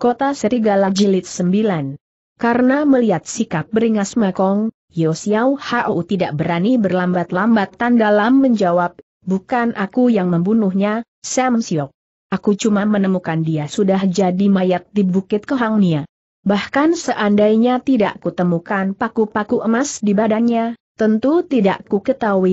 Kota Serigala Jilid 9 Karena melihat sikap beringas Mekong, Yosiao Hau tidak berani berlambat-lambat dalam menjawab, bukan aku yang membunuhnya, Sam Siok. Aku cuma menemukan dia sudah jadi mayat di Bukit Kohangnia. Bahkan seandainya tidak kutemukan paku-paku emas di badannya, tentu tidak ku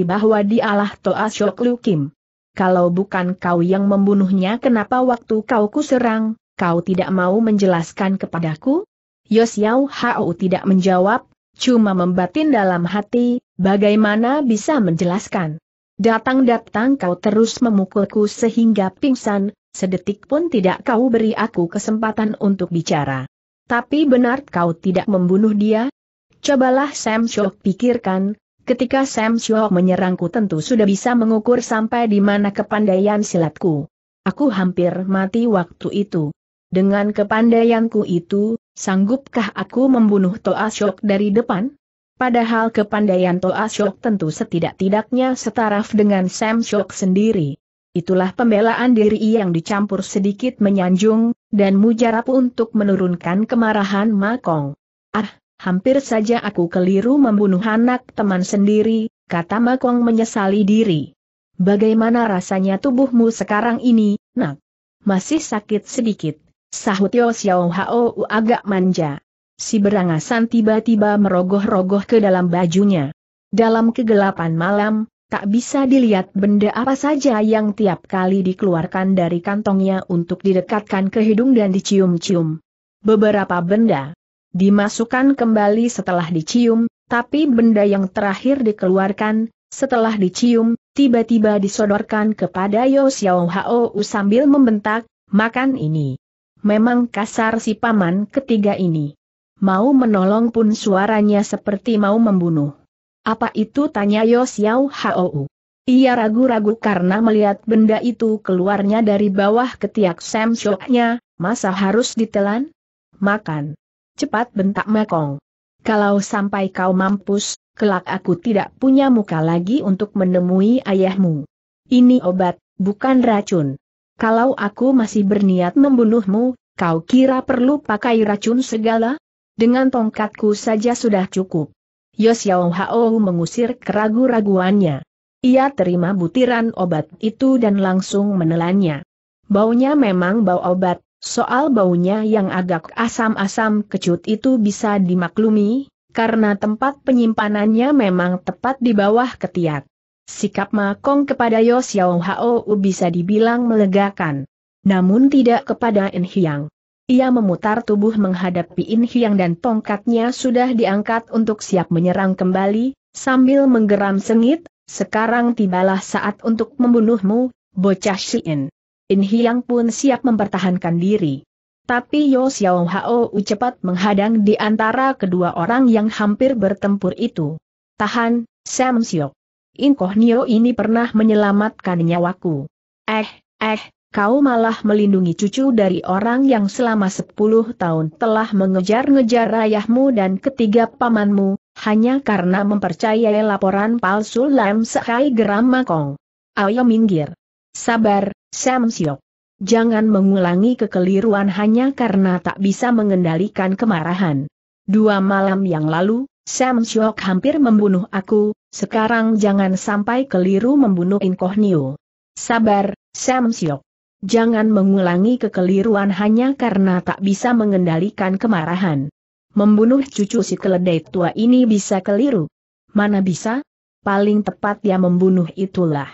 bahwa dialah Toa Siok Lu Kim. Kalau bukan kau yang membunuhnya kenapa waktu kau ku serang, kau tidak mau menjelaskan kepadaku? Yosiao Hao tidak menjawab, cuma membatin dalam hati, bagaimana bisa menjelaskan. Datang-datang kau terus memukulku sehingga pingsan, sedetik pun tidak kau beri aku kesempatan untuk bicara. Tapi benar kau tidak membunuh dia? Cobalah Sam Shock pikirkan, ketika Sam Shock menyerangku tentu sudah bisa mengukur sampai di mana kepandaian silatku. Aku hampir mati waktu itu. Dengan kepandaianku itu, sanggupkah aku membunuh Toa Shok dari depan? Padahal kepandaian Toa Shok tentu setidak-tidaknya setaraf dengan Sam Shok sendiri. Itulah pembelaan diri yang dicampur sedikit menyanjung, dan mujarab untuk menurunkan kemarahan Makong. Ah, hampir saja aku keliru membunuh anak teman sendiri, kata Makong menyesali diri. Bagaimana rasanya tubuhmu sekarang ini, nak? Masih sakit sedikit. Sahut Yo Xiao Hao agak manja. Si berangasan tiba-tiba merogoh-rogoh ke dalam bajunya. Dalam kegelapan malam, tak bisa dilihat benda apa saja yang tiap kali dikeluarkan dari kantongnya untuk didekatkan ke hidung dan dicium-cium. Beberapa benda dimasukkan kembali setelah dicium, tapi benda yang terakhir dikeluarkan, setelah dicium, tiba-tiba disodorkan kepada Yo Xiao Hao sambil membentak, makan ini memang kasar si paman ketiga ini. Mau menolong pun suaranya seperti mau membunuh. Apa itu tanya Yosiao Hou. Ia ragu-ragu karena melihat benda itu keluarnya dari bawah ketiak Sam Shoknya, masa harus ditelan? Makan. Cepat bentak Mekong. Kalau sampai kau mampus, kelak aku tidak punya muka lagi untuk menemui ayahmu. Ini obat, bukan racun. Kalau aku masih berniat membunuhmu, kau kira perlu pakai racun segala? Dengan tongkatku saja sudah cukup. Yosiao Hao mengusir keragu-raguannya. Ia terima butiran obat itu dan langsung menelannya. Baunya memang bau obat, soal baunya yang agak asam-asam kecut itu bisa dimaklumi, karena tempat penyimpanannya memang tepat di bawah ketiak. Sikap Makong kepada Yo Xiao Hao bisa dibilang melegakan. Namun tidak kepada In Hiang. Ia memutar tubuh menghadapi In Hiang dan tongkatnya sudah diangkat untuk siap menyerang kembali, sambil menggeram sengit, sekarang tibalah saat untuk membunuhmu, bocah Shien. In Hiang pun siap mempertahankan diri. Tapi Yo Xiao Hao cepat menghadang di antara kedua orang yang hampir bertempur itu. Tahan, Sam Siok. Inkoh Nio ini pernah menyelamatkan nyawaku. Eh, eh, kau malah melindungi cucu dari orang yang selama sepuluh tahun telah mengejar-ngejar ayahmu dan ketiga pamanmu, hanya karena mempercayai laporan palsu Lam Sekai Geram Makong. Ayo minggir. Sabar, Sam Siok. Jangan mengulangi kekeliruan hanya karena tak bisa mengendalikan kemarahan. Dua malam yang lalu, Sam Siok hampir membunuh aku, sekarang jangan sampai keliru membunuh Inkohnio. Sabar, Sam Siok. Jangan mengulangi kekeliruan hanya karena tak bisa mengendalikan kemarahan. Membunuh cucu si keledai tua ini bisa keliru. Mana bisa? Paling tepat yang membunuh itulah.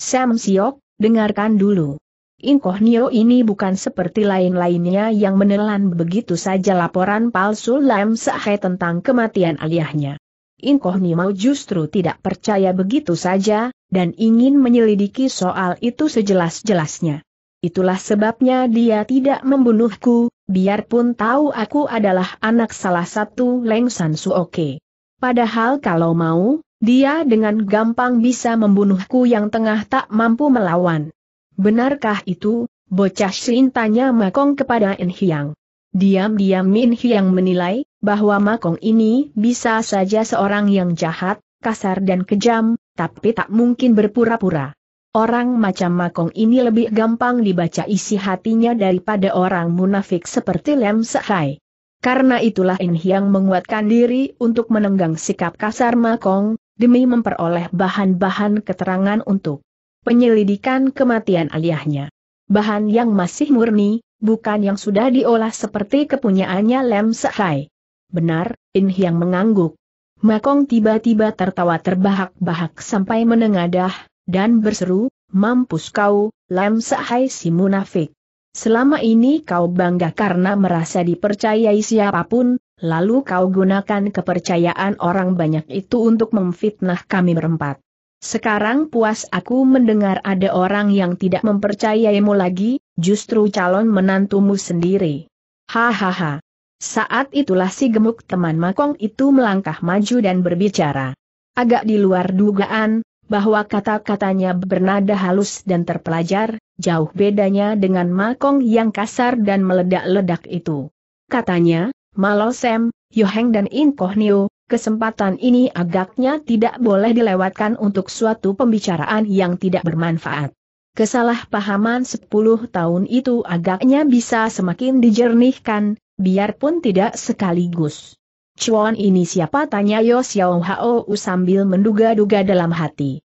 Sam Siok, dengarkan dulu. Inkoh Nio ini bukan seperti lain-lainnya yang menelan begitu saja laporan palsu Lam Sahai tentang kematian ayahnya. Inkohnyo justru tidak percaya begitu saja, dan ingin menyelidiki soal itu sejelas-jelasnya. Itulah sebabnya dia tidak membunuhku, biarpun tahu aku adalah anak salah satu Leng Su Suoke. Padahal kalau mau, dia dengan gampang bisa membunuhku yang tengah tak mampu melawan. Benarkah itu? Bocah Shin tanya Makong kepada In Hiang. Diam-diam Min Hiang menilai, bahwa Makong ini bisa saja seorang yang jahat, kasar dan kejam, tapi tak mungkin berpura-pura. Orang macam Makong ini lebih gampang dibaca isi hatinya daripada orang munafik seperti Lem Sehai. Karena itulah In Hiang menguatkan diri untuk menenggang sikap kasar Makong, demi memperoleh bahan-bahan keterangan untuk penyelidikan kematian ayahnya. Bahan yang masih murni, bukan yang sudah diolah seperti kepunyaannya Lem Sehai. Benar, In Hyang mengangguk. Makong tiba-tiba tertawa terbahak-bahak sampai menengadah, dan berseru, mampus kau, Lem Sehai si munafik. Selama ini kau bangga karena merasa dipercayai siapapun, lalu kau gunakan kepercayaan orang banyak itu untuk memfitnah kami berempat. Sekarang puas aku mendengar ada orang yang tidak mempercayaimu lagi, justru calon menantumu sendiri. Hahaha. Saat itulah si gemuk teman Makong itu melangkah maju dan berbicara. Agak di luar dugaan, bahwa kata-katanya bernada halus dan terpelajar, jauh bedanya dengan Makong yang kasar dan meledak-ledak itu. Katanya, Malosem, Yoheng dan Inkohnio, kesempatan ini agaknya tidak boleh dilewatkan untuk suatu pembicaraan yang tidak bermanfaat. Kesalahpahaman 10 tahun itu agaknya bisa semakin dijernihkan, biarpun tidak sekaligus. Cuan ini siapa tanya Yo Xiao Hao sambil menduga-duga dalam hati.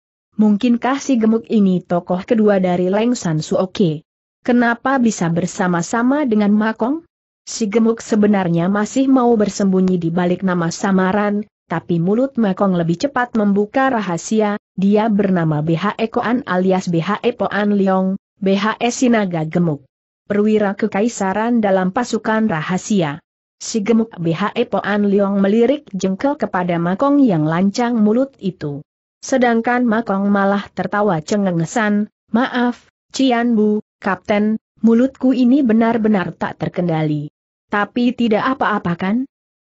Mungkinkah si gemuk ini tokoh kedua dari Leng San Suoke? Kenapa bisa bersama-sama dengan Makong? Si gemuk sebenarnya masih mau bersembunyi di balik nama samaran, tapi mulut Mekong lebih cepat membuka rahasia, dia bernama BHE Koan alias BHE Poan Leong, BHE Sinaga Gemuk. Perwira kekaisaran dalam pasukan rahasia. Si gemuk BHE Poan Leong melirik jengkel kepada Makong yang lancang mulut itu. Sedangkan Makong malah tertawa cengengesan, maaf, Cian Bu, Kapten, mulutku ini benar-benar tak terkendali. Tapi tidak apa-apa kan?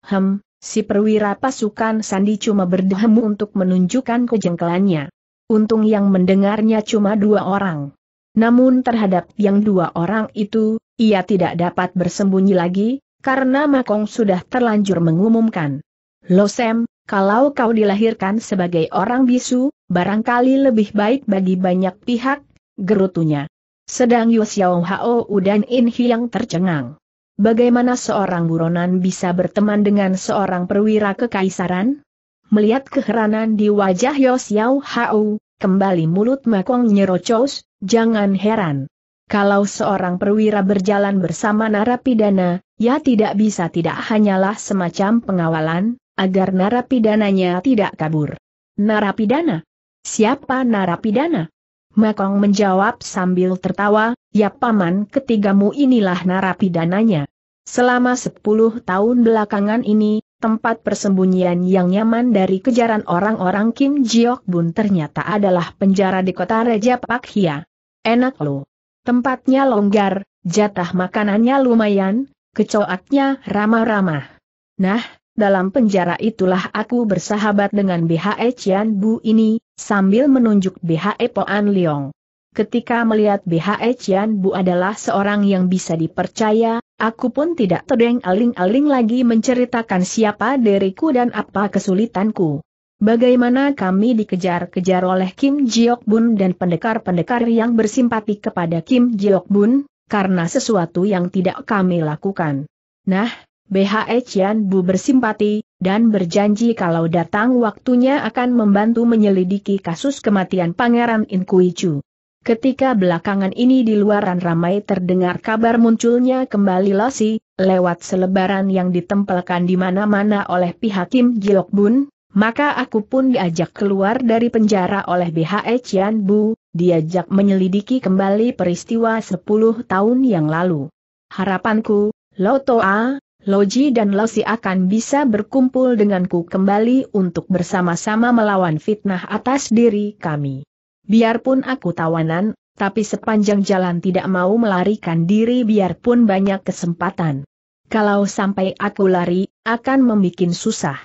Hem, si perwira pasukan Sandi cuma berdehem untuk menunjukkan kejengkelannya. Untung yang mendengarnya cuma dua orang. Namun terhadap yang dua orang itu, ia tidak dapat bersembunyi lagi, karena Makong sudah terlanjur mengumumkan. Lo Sam, kalau kau dilahirkan sebagai orang bisu, barangkali lebih baik bagi banyak pihak, gerutunya. Sedang Yu Xiao Hao Udan In Hiang tercengang. Bagaimana seorang buronan bisa berteman dengan seorang perwira kekaisaran? Melihat keheranan di wajah Yos Hao, kembali mulut Makong nyerocos, jangan heran. Kalau seorang perwira berjalan bersama narapidana, ya tidak bisa tidak hanyalah semacam pengawalan, agar narapidananya tidak kabur. Narapidana? Siapa narapidana? Makong menjawab sambil tertawa, ya paman ketigamu inilah narapidananya. Selama sepuluh tahun belakangan ini, tempat persembunyian yang nyaman dari kejaran orang-orang Kim Jiok Bun ternyata adalah penjara di kota Raja Hia. Enak lo. Tempatnya longgar, jatah makanannya lumayan, kecoaknya ramah-ramah. Nah, dalam penjara itulah aku bersahabat dengan BHE Chian Bu ini, sambil menunjuk BHE Poan Leong. Ketika melihat BHE Chian Bu adalah seorang yang bisa dipercaya, aku pun tidak terdeng aling-aling lagi menceritakan siapa diriku dan apa kesulitanku. Bagaimana kami dikejar-kejar oleh Kim Jiok Bun dan pendekar-pendekar yang bersimpati kepada Kim Jiok Bun, karena sesuatu yang tidak kami lakukan. Nah, BHE Chian Bu bersimpati, dan berjanji kalau datang waktunya akan membantu menyelidiki kasus kematian Pangeran Chu. Ketika belakangan ini di luaran ramai terdengar kabar munculnya kembali Losi, lewat selebaran yang ditempelkan di mana-mana oleh pihak Kim Jilok Bun, maka aku pun diajak keluar dari penjara oleh BHE Chian Bu, diajak menyelidiki kembali peristiwa 10 tahun yang lalu. Harapanku, Loto A, Loji dan Losi akan bisa berkumpul denganku kembali untuk bersama-sama melawan fitnah atas diri kami. Biarpun aku tawanan, tapi sepanjang jalan tidak mau melarikan diri biarpun banyak kesempatan. Kalau sampai aku lari, akan membuat susah.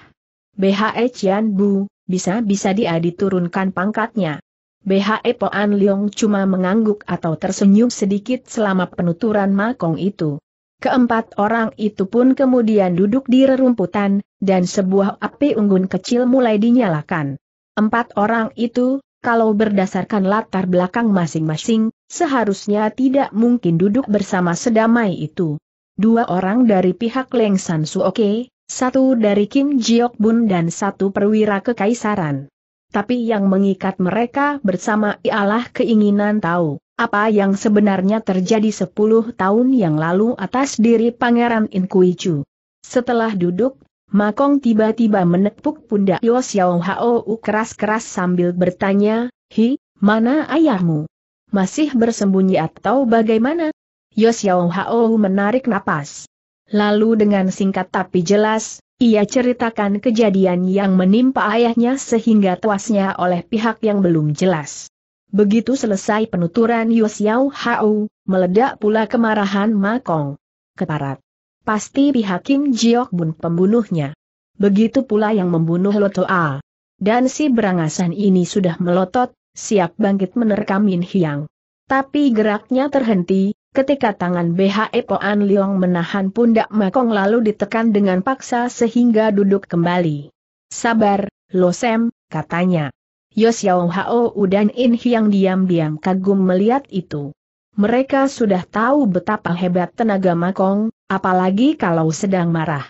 BHE Cian Bu, bisa-bisa dia diturunkan pangkatnya. BHE Poan Leong cuma mengangguk atau tersenyum sedikit selama penuturan Makong itu. Keempat orang itu pun kemudian duduk di rerumputan, dan sebuah api unggun kecil mulai dinyalakan. Empat orang itu, kalau berdasarkan latar belakang masing-masing, seharusnya tidak mungkin duduk bersama sedamai itu. Dua orang dari pihak Leng San Suoke, satu dari Kim Jiok Bun dan satu perwira kekaisaran. Tapi yang mengikat mereka bersama ialah keinginan tahu apa yang sebenarnya terjadi sepuluh tahun yang lalu atas diri Pangeran Inkuicu. Setelah duduk, Makong tiba-tiba menepuk pundak Yo Xiao Hao keras-keras sambil bertanya, Hi, mana ayahmu? Masih bersembunyi atau bagaimana? Yo Xiao Hao menarik napas. Lalu dengan singkat tapi jelas, ia ceritakan kejadian yang menimpa ayahnya sehingga tuasnya oleh pihak yang belum jelas. Begitu selesai penuturan Yosiao Hao, meledak pula kemarahan Makong. Keparat. Pasti pihak Kim Jiok Bun pembunuhnya. Begitu pula yang membunuh Loto A. Dan si berangasan ini sudah melotot, siap bangkit menerkam Min Hiang. Tapi geraknya terhenti, Ketika tangan BHE Poan Liong menahan pundak Mekong lalu ditekan dengan paksa sehingga duduk kembali. Sabar, Lo Sem, katanya. Yosiao Hao dan In Hyang diam-diam kagum melihat itu. Mereka sudah tahu betapa hebat tenaga Mekong, apalagi kalau sedang marah.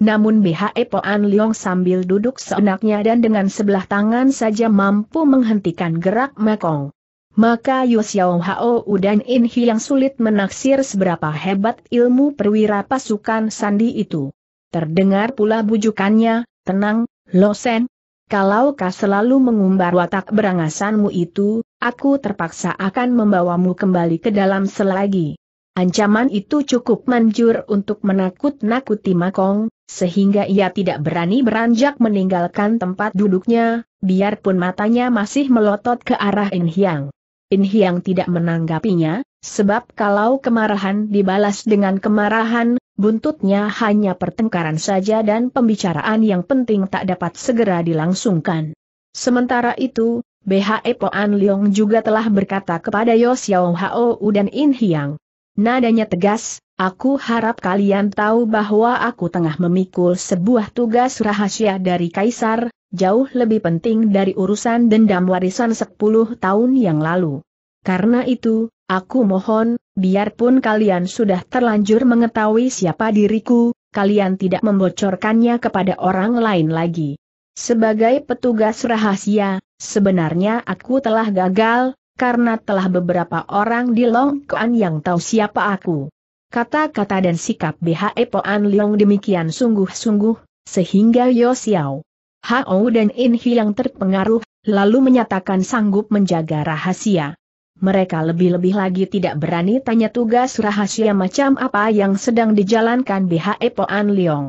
Namun BHE Poan Liong sambil duduk seenaknya dan dengan sebelah tangan saja mampu menghentikan gerak Mekong. Maka Yu Xiao Hao dan In Hi yang sulit menaksir seberapa hebat ilmu perwira pasukan sandi itu. Terdengar pula bujukannya, tenang, Lo Losen. Kalau kau selalu mengumbar watak berangasanmu itu, aku terpaksa akan membawamu kembali ke dalam selagi. Ancaman itu cukup manjur untuk menakut-nakuti Makong, sehingga ia tidak berani beranjak meninggalkan tempat duduknya, biarpun matanya masih melotot ke arah In Hiang. In Hiang tidak menanggapinya, sebab kalau kemarahan dibalas dengan kemarahan, buntutnya hanya pertengkaran saja dan pembicaraan yang penting tak dapat segera dilangsungkan. Sementara itu, BHE Poan Leong juga telah berkata kepada Yosiao Hao dan In Hiang. Nadanya tegas, Aku harap kalian tahu bahwa aku tengah memikul sebuah tugas rahasia dari Kaisar, jauh lebih penting dari urusan dendam warisan 10 tahun yang lalu. Karena itu, aku mohon, biarpun kalian sudah terlanjur mengetahui siapa diriku, kalian tidak membocorkannya kepada orang lain lagi. Sebagai petugas rahasia, sebenarnya aku telah gagal, karena telah beberapa orang di Kuan yang tahu siapa aku. Kata-kata dan sikap BHE Poan Leong demikian sungguh-sungguh, sehingga Yo Xiao, Hao dan In Hi yang terpengaruh, lalu menyatakan sanggup menjaga rahasia. Mereka lebih-lebih lagi tidak berani tanya tugas rahasia macam apa yang sedang dijalankan BHE Poan Leong.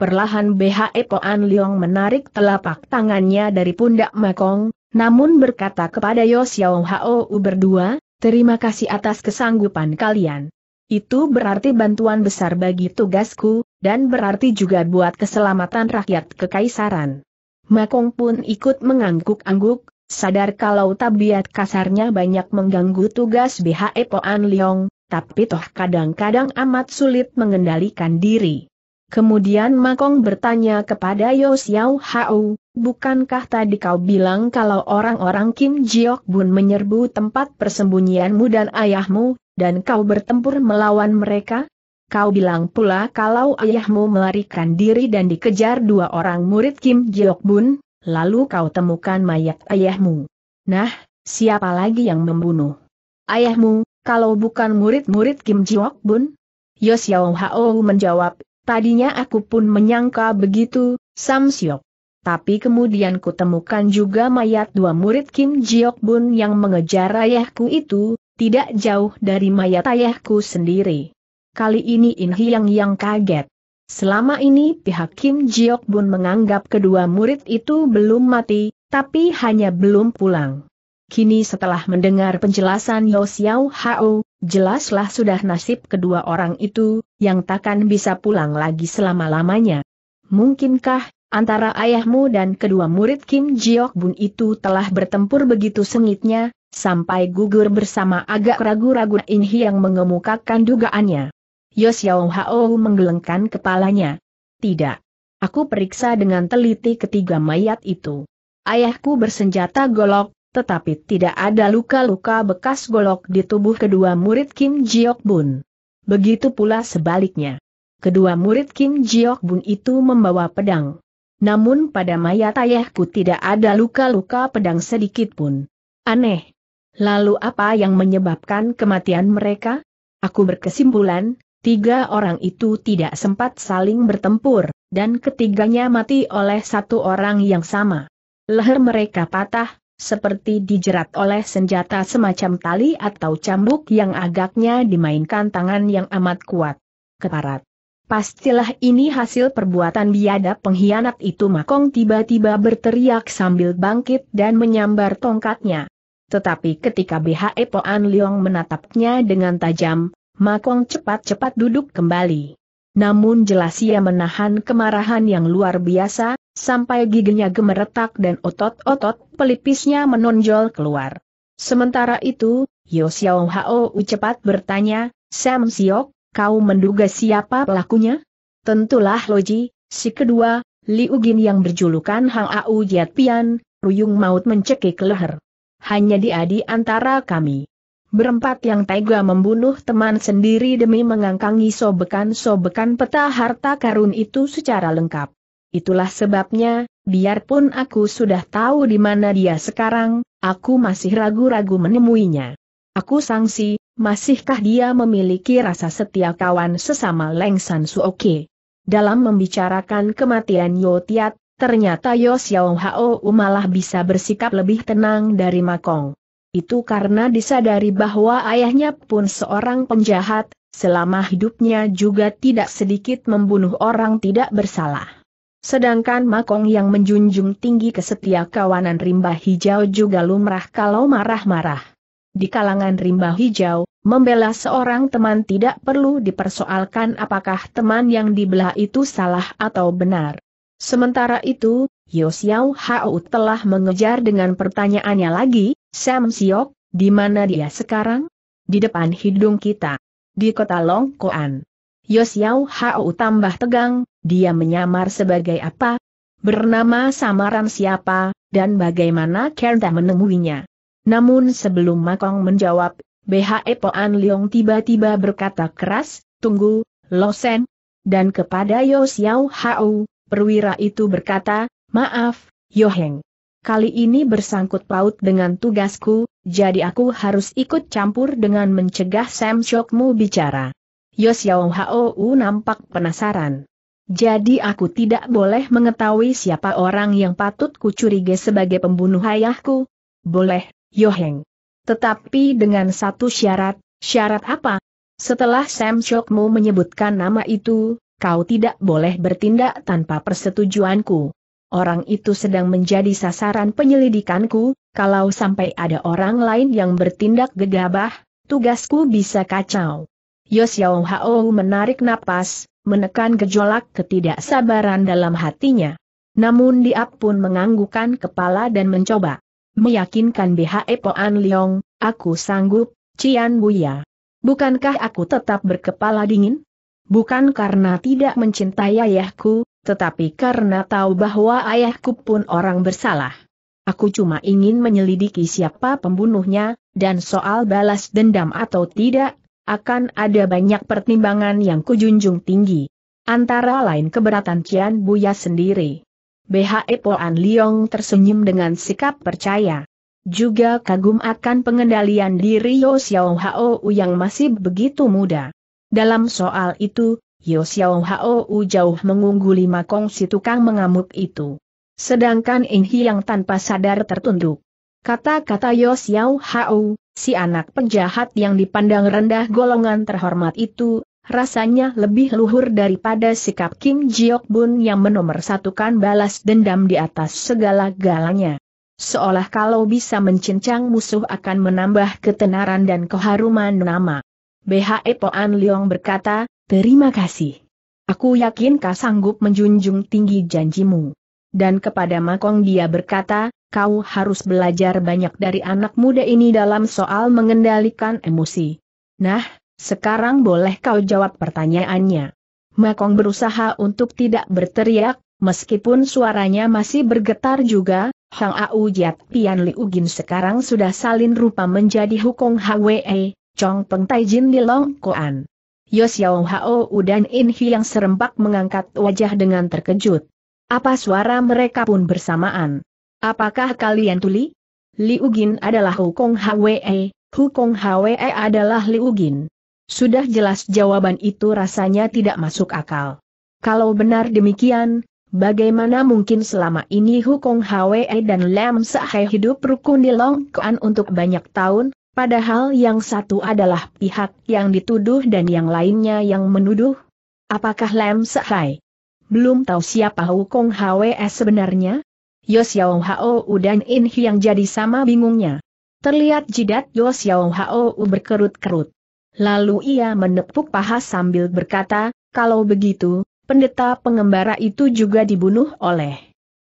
Perlahan BHE Poan Leong menarik telapak tangannya dari pundak Makong, namun berkata kepada Yo Xiao Hao berdua, terima kasih atas kesanggupan kalian. Itu berarti bantuan besar bagi tugasku, dan berarti juga buat keselamatan rakyat kekaisaran. Makong pun ikut mengangguk-angguk, sadar kalau tabiat kasarnya banyak mengganggu tugas BHE Poan Leong, tapi toh kadang-kadang amat sulit mengendalikan diri. Kemudian Makong bertanya kepada Yo Xiao Hao, bukankah tadi kau bilang kalau orang-orang Kim Jiok Bun menyerbu tempat persembunyianmu dan ayahmu, dan kau bertempur melawan mereka? Kau bilang pula kalau ayahmu melarikan diri dan dikejar dua orang murid Kim Jiok Bun, lalu kau temukan mayat ayahmu. Nah, siapa lagi yang membunuh? Ayahmu, kalau bukan murid-murid Kim Jiok Bun? Yo Xiao Hao menjawab, Tadinya aku pun menyangka begitu, Samsiok. Tapi kemudian kutemukan juga mayat dua murid Kim Jiok Bun yang mengejar ayahku itu, tidak jauh dari mayat ayahku sendiri. Kali ini In Hyang yang kaget. Selama ini pihak Kim Jiok Bun menganggap kedua murid itu belum mati, tapi hanya belum pulang. Kini setelah mendengar penjelasan Yo Xiao Hao, jelaslah sudah nasib kedua orang itu, yang takkan bisa pulang lagi selama-lamanya. Mungkinkah, antara ayahmu dan kedua murid Kim Jiok Bun itu telah bertempur begitu sengitnya, sampai gugur bersama agak ragu-ragu Inhi yang mengemukakan dugaannya. Yos Yau Hao menggelengkan kepalanya. Tidak. Aku periksa dengan teliti ketiga mayat itu. Ayahku bersenjata golok, tetapi tidak ada luka-luka bekas golok di tubuh kedua murid Kim Jiok Bun. Begitu pula sebaliknya. Kedua murid Kim Jiok Bun itu membawa pedang. Namun pada mayat ayahku tidak ada luka-luka pedang sedikit pun. Aneh. Lalu apa yang menyebabkan kematian mereka? Aku berkesimpulan, tiga orang itu tidak sempat saling bertempur, dan ketiganya mati oleh satu orang yang sama. Leher mereka patah, seperti dijerat oleh senjata semacam tali atau cambuk yang agaknya dimainkan tangan yang amat kuat. Keparat. Pastilah ini hasil perbuatan biadab pengkhianat itu Makong tiba-tiba berteriak sambil bangkit dan menyambar tongkatnya. Tetapi ketika BHE Poan Leong menatapnya dengan tajam, Makong cepat-cepat duduk kembali. Namun jelas ia menahan kemarahan yang luar biasa, sampai giginya gemeretak dan otot-otot pelipisnya menonjol keluar. Sementara itu, Yo Xiao Hao cepat bertanya, Sam Siok, kau menduga siapa pelakunya? Tentulah Loji, si kedua, Liu Gin yang berjulukan Hang Au Jiat Pian, Ruyung Maut mencekik leher. Hanya dia di antara kami. Berempat yang tega membunuh teman sendiri demi mengangkangi sobekan-sobekan peta harta karun itu secara lengkap. Itulah sebabnya, biarpun aku sudah tahu di mana dia sekarang, aku masih ragu-ragu menemuinya. Aku sangsi, masihkah dia memiliki rasa setia kawan sesama Lengsan suoki. Dalam membicarakan kematian Yotiat, ternyata Yo Xiao Hao malah bisa bersikap lebih tenang dari Makong. Itu karena disadari bahwa ayahnya pun seorang penjahat, selama hidupnya juga tidak sedikit membunuh orang tidak bersalah. Sedangkan Makong yang menjunjung tinggi kesetia kawanan rimba hijau juga lumrah kalau marah-marah. Di kalangan rimba hijau, membela seorang teman tidak perlu dipersoalkan apakah teman yang dibelah itu salah atau benar. Sementara itu, Yosiao Hao telah mengejar dengan pertanyaannya lagi, Sam Siok, di mana dia sekarang? Di depan hidung kita. Di kota Longkoan. Yosiao Hao tambah tegang, dia menyamar sebagai apa, bernama samaran siapa, dan bagaimana Kerta menemuinya. Namun sebelum Makong menjawab, BHE Poan Leong tiba-tiba berkata keras, tunggu, Losen. Dan kepada Yo Xiao Hao, perwira itu berkata, maaf, Yo Heng. Kali ini bersangkut paut dengan tugasku, jadi aku harus ikut campur dengan mencegah Sam Shokmu bicara. Yo Xiao Hao nampak penasaran. Jadi aku tidak boleh mengetahui siapa orang yang patut kucurigai sebagai pembunuh ayahku? Boleh, Yoheng. Tetapi dengan satu syarat, syarat apa? Setelah Sam Chokmu menyebutkan nama itu, kau tidak boleh bertindak tanpa persetujuanku. Orang itu sedang menjadi sasaran penyelidikanku, kalau sampai ada orang lain yang bertindak gegabah, tugasku bisa kacau. Yo Xiao Hao menarik napas, menekan gejolak ketidaksabaran dalam hatinya. Namun dia pun menganggukkan kepala dan mencoba meyakinkan BHE Poan Leong, aku sanggup, Cian Buya. Bukankah aku tetap berkepala dingin? Bukan karena tidak mencintai ayahku, tetapi karena tahu bahwa ayahku pun orang bersalah. Aku cuma ingin menyelidiki siapa pembunuhnya, dan soal balas dendam atau tidak, akan ada banyak pertimbangan yang kujunjung tinggi. Antara lain keberatan Cian Buya sendiri. BHE Poan Liong tersenyum dengan sikap percaya. Juga kagum akan pengendalian diri Yo Xiao Hao yang masih begitu muda. Dalam soal itu, Yo Xiao Hao jauh mengungguli Makong si tukang mengamuk itu. Sedangkan Inhi yang tanpa sadar tertunduk. Kata-kata Yo Xiao Hao, Si anak penjahat yang dipandang rendah golongan terhormat itu, rasanya lebih luhur daripada sikap Kim Jiok Bun yang menomorsatukan balas dendam di atas segala galanya. Seolah kalau bisa mencincang musuh akan menambah ketenaran dan keharuman nama. BHE Poan Leong berkata, terima kasih. Aku yakin kau sanggup menjunjung tinggi janjimu dan kepada Makong dia berkata, kau harus belajar banyak dari anak muda ini dalam soal mengendalikan emosi. Nah, sekarang boleh kau jawab pertanyaannya. Makong berusaha untuk tidak berteriak, meskipun suaranya masih bergetar juga, Hang Au Jiat Pian Liu Gin sekarang sudah salin rupa menjadi Hukong Hwe, e, Chong Peng Tai Jin di Long Koan. Yos Xiao Hao Udan In Hi yang serempak mengangkat wajah dengan terkejut. Apa suara mereka pun bersamaan. Apakah kalian tuli? Liu Gin adalah Hukong Hwe, Hukong Hwe adalah Liu Gin. Sudah jelas jawaban itu rasanya tidak masuk akal. Kalau benar demikian, bagaimana mungkin selama ini Hukong Hwe dan Lam Sahe hidup rukun di Long Kuan untuk banyak tahun, Padahal yang satu adalah pihak yang dituduh dan yang lainnya yang menuduh. Apakah Lam Sehai belum tahu siapa Hukong Hwe sebenarnya? Yo Xiao Hao dan In Hyang jadi sama bingungnya. Terlihat jidat Yo Xiao Hao berkerut-kerut. Lalu ia menepuk paha sambil berkata, kalau begitu, pendeta pengembara itu juga dibunuh oleh.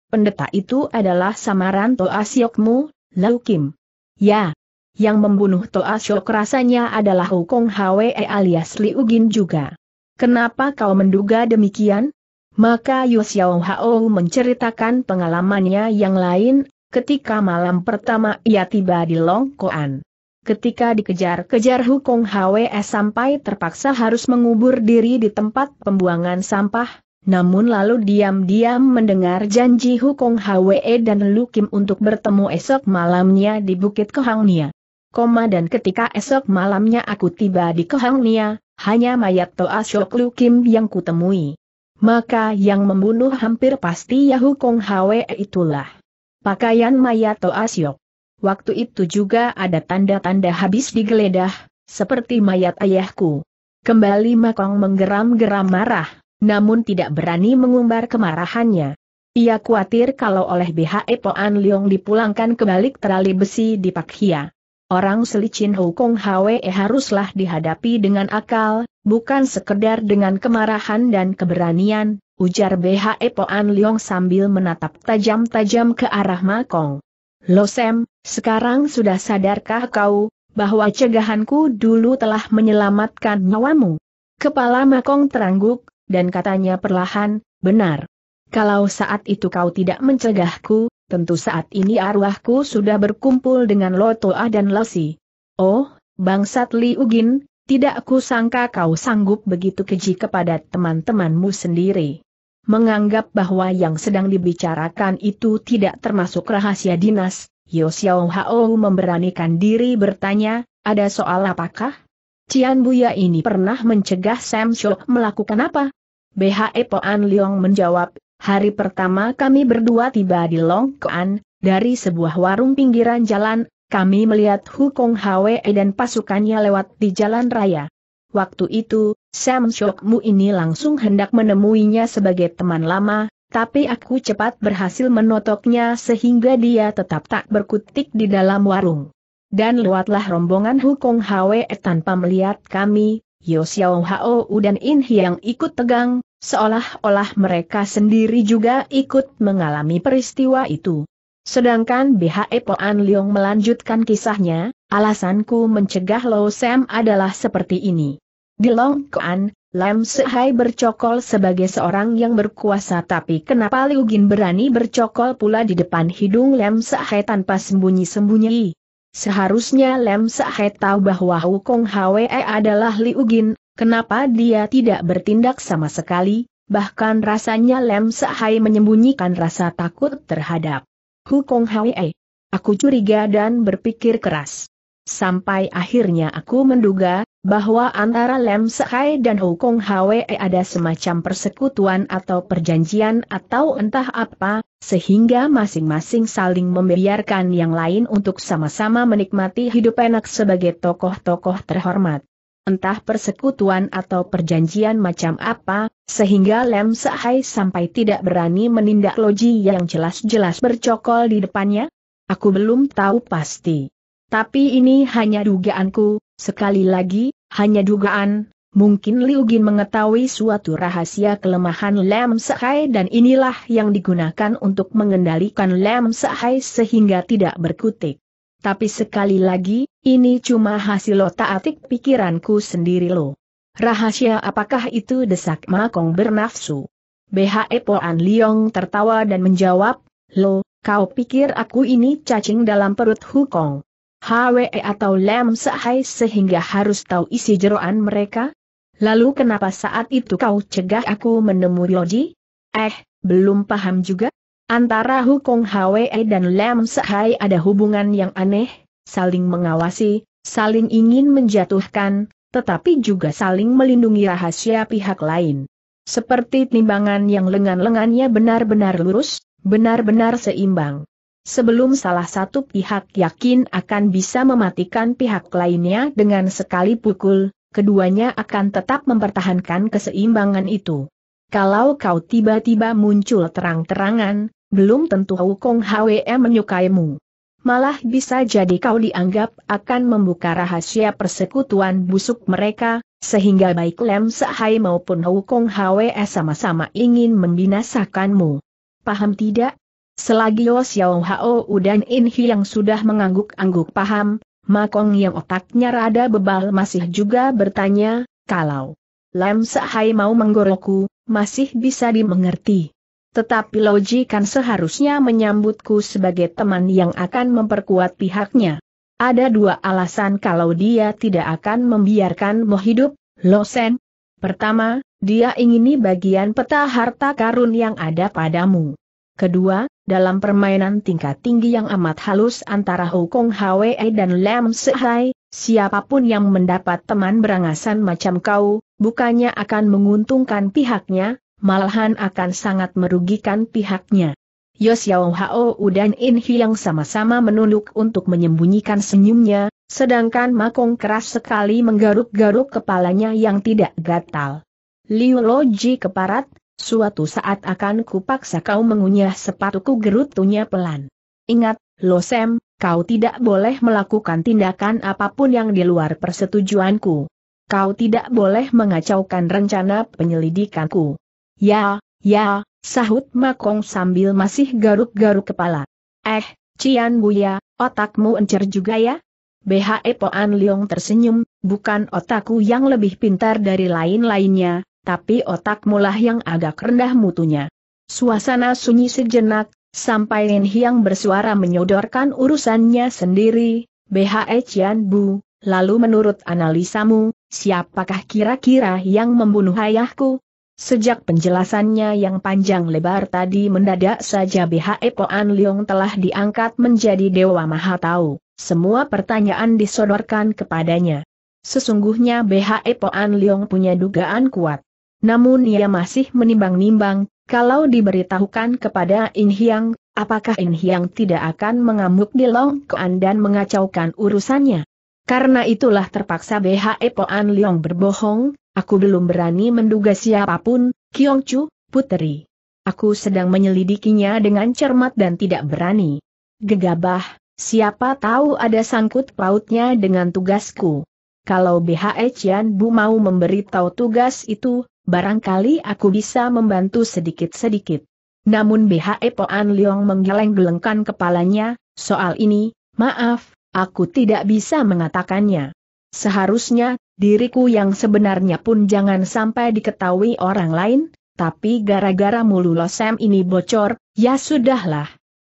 Pendeta itu adalah samaran Toa Siokmu, Lau Kim. Ya, yang membunuh Toa Siok rasanya adalah Hukong Hwe alias Liugin juga. Kenapa kau menduga demikian? Maka Yu Xiao Hao menceritakan pengalamannya yang lain, ketika malam pertama ia tiba di Longkoan. Ketika dikejar-kejar Hukong HWS sampai terpaksa harus mengubur diri di tempat pembuangan sampah, namun lalu diam-diam mendengar janji Hukong HWE dan Lukim untuk bertemu esok malamnya di Bukit Kehangnia. Koma dan ketika esok malamnya aku tiba di Kehangnia, hanya mayat Toa Shok Lukim yang kutemui. Maka yang membunuh hampir pasti Yahu Kong Hwe itulah. Pakaian Mayato Asyok. Waktu itu juga ada tanda-tanda habis digeledah, seperti mayat ayahku. Kembali Makong menggeram-geram marah, namun tidak berani mengumbar kemarahannya. Ia khawatir kalau oleh BHE Poan Leong dipulangkan ke balik terali besi di Pak Pakhia orang selicin Hukong Hwe e haruslah dihadapi dengan akal, bukan sekedar dengan kemarahan dan keberanian, ujar BHE Poan Leong sambil menatap tajam-tajam ke arah Makong. Lo Sam, sekarang sudah sadarkah kau, bahwa cegahanku dulu telah menyelamatkan nyawamu? Kepala Makong terangguk, dan katanya perlahan, benar. Kalau saat itu kau tidak mencegahku, tentu saat ini arwahku sudah berkumpul dengan Lotoa dan Lasi. Oh, bangsat ugin, tidak ku sangka kau sanggup begitu keji kepada teman-temanmu sendiri. Menganggap bahwa yang sedang dibicarakan itu tidak termasuk rahasia dinas, Yo Xiao Hao memberanikan diri bertanya, ada soal apakah? Cian Buya ini pernah mencegah Sam Shok melakukan apa? BHE Poan Leong menjawab, Hari pertama kami berdua tiba di Longkoan, dari sebuah warung pinggiran jalan, kami melihat Hukong Hwe dan pasukannya lewat di jalan raya. Waktu itu, Sam Shokmu ini langsung hendak menemuinya sebagai teman lama, tapi aku cepat berhasil menotoknya sehingga dia tetap tak berkutik di dalam warung. Dan lewatlah rombongan Hukong Hwe tanpa melihat kami, Yo Xiao Hao dan In Hyang ikut tegang, Seolah-olah mereka sendiri juga ikut mengalami peristiwa itu. Sedangkan BHE Poan Leong melanjutkan kisahnya, alasanku mencegah Lo Sam adalah seperti ini. Di Long Kuan, Lam Sehai bercokol sebagai seorang yang berkuasa tapi kenapa Liu Gin berani bercokol pula di depan hidung Lam Sehai tanpa sembunyi-sembunyi? Seharusnya Lem Sahe tahu bahwa Hukong Hwe adalah Liugin. kenapa dia tidak bertindak sama sekali, bahkan rasanya Lem Sahai menyembunyikan rasa takut terhadap Hukong Hwe. Aku curiga dan berpikir keras. Sampai akhirnya aku menduga, bahwa antara Lem Sahai dan Hukong Hwe ada semacam persekutuan atau perjanjian atau entah apa, sehingga masing-masing saling membiarkan yang lain untuk sama-sama menikmati hidup enak sebagai tokoh-tokoh terhormat. Entah persekutuan atau perjanjian macam apa, sehingga Lem Sahai sampai tidak berani menindak loji yang jelas-jelas bercokol di depannya? Aku belum tahu pasti. Tapi ini hanya dugaanku, sekali lagi, hanya dugaan, Mungkin Liu Gin mengetahui suatu rahasia kelemahan Lam Sehai dan inilah yang digunakan untuk mengendalikan Lam Sehai sehingga tidak berkutik. Tapi sekali lagi, ini cuma hasil otak atik pikiranku sendiri loh. Rahasia apakah itu desak Makong bernafsu? BHE Poan Liong tertawa dan menjawab, Lo, kau pikir aku ini cacing dalam perut Hukong? HWE atau Lam Sehai sehingga harus tahu isi jeroan mereka? Lalu kenapa saat itu kau cegah aku menemui Loji? Eh, belum paham juga? Antara Hukong Hwe dan Lam Sehai ada hubungan yang aneh, saling mengawasi, saling ingin menjatuhkan, tetapi juga saling melindungi rahasia pihak lain. Seperti timbangan yang lengan-lengannya benar-benar lurus, benar-benar seimbang. Sebelum salah satu pihak yakin akan bisa mematikan pihak lainnya dengan sekali pukul, keduanya akan tetap mempertahankan keseimbangan itu. Kalau kau tiba-tiba muncul terang-terangan, belum tentu Wukong Hwe menyukaimu. Malah bisa jadi kau dianggap akan membuka rahasia persekutuan busuk mereka, sehingga baik Lem Sahai maupun Wukong Hwe sama-sama ingin membinasakanmu. Paham tidak? Selagi Yo Xiao Hao Udan Inhi yang sudah mengangguk-angguk paham, Makong yang otaknya rada bebal masih juga bertanya, kalau Lam Sahai mau menggorokku, masih bisa dimengerti. Tetapi Loji kan seharusnya menyambutku sebagai teman yang akan memperkuat pihaknya. Ada dua alasan kalau dia tidak akan membiarkanmu hidup, Sen. Pertama, dia ingini bagian peta harta karun yang ada padamu. Kedua, dalam permainan tingkat tinggi yang amat halus antara Kong Hwe dan Lam Sehai, siapapun yang mendapat teman berangasan macam kau, bukannya akan menguntungkan pihaknya, malahan akan sangat merugikan pihaknya. Yosiao Hao dan In yang sama-sama menunduk untuk menyembunyikan senyumnya, sedangkan Makong keras sekali menggaruk-garuk kepalanya yang tidak gatal. Liu Loji keparat, Suatu saat akan kupaksa kau mengunyah sepatuku gerutunya pelan. Ingat, Lo Sam, kau tidak boleh melakukan tindakan apapun yang di luar persetujuanku. Kau tidak boleh mengacaukan rencana penyelidikanku. Ya, ya, sahut Makong sambil masih garuk-garuk kepala. Eh, Cian Buya, otakmu encer juga ya? BHE Poan Leong tersenyum, bukan otakku yang lebih pintar dari lain-lainnya, tapi otak mulah yang agak rendah mutunya. Suasana sunyi sejenak, sampai Lin Hiang bersuara menyodorkan urusannya sendiri, BHE Cian Bu, lalu menurut analisamu, siapakah kira-kira yang membunuh ayahku? Sejak penjelasannya yang panjang lebar tadi mendadak saja BHE Poan Leong telah diangkat menjadi Dewa Maha Tahu, semua pertanyaan disodorkan kepadanya. Sesungguhnya BHE Poan Leong punya dugaan kuat. Namun ia masih menimbang-nimbang, kalau diberitahukan kepada In Hyang, apakah In Hyang tidak akan mengamuk di Long Kuan dan mengacaukan urusannya? Karena itulah terpaksa BHE Poan Leong berbohong, aku belum berani menduga siapapun, Kiong Chu, puteri. Aku sedang menyelidikinya dengan cermat dan tidak berani. Gegabah, siapa tahu ada sangkut pautnya dengan tugasku. Kalau BHE Chian Bu mau memberitahu tugas itu, Barangkali aku bisa membantu sedikit-sedikit. Namun BHE Poan Leong menggeleng-gelengkan kepalanya, soal ini, maaf, aku tidak bisa mengatakannya. Seharusnya, diriku yang sebenarnya pun jangan sampai diketahui orang lain, tapi gara-gara mulu losem ini bocor, ya sudahlah.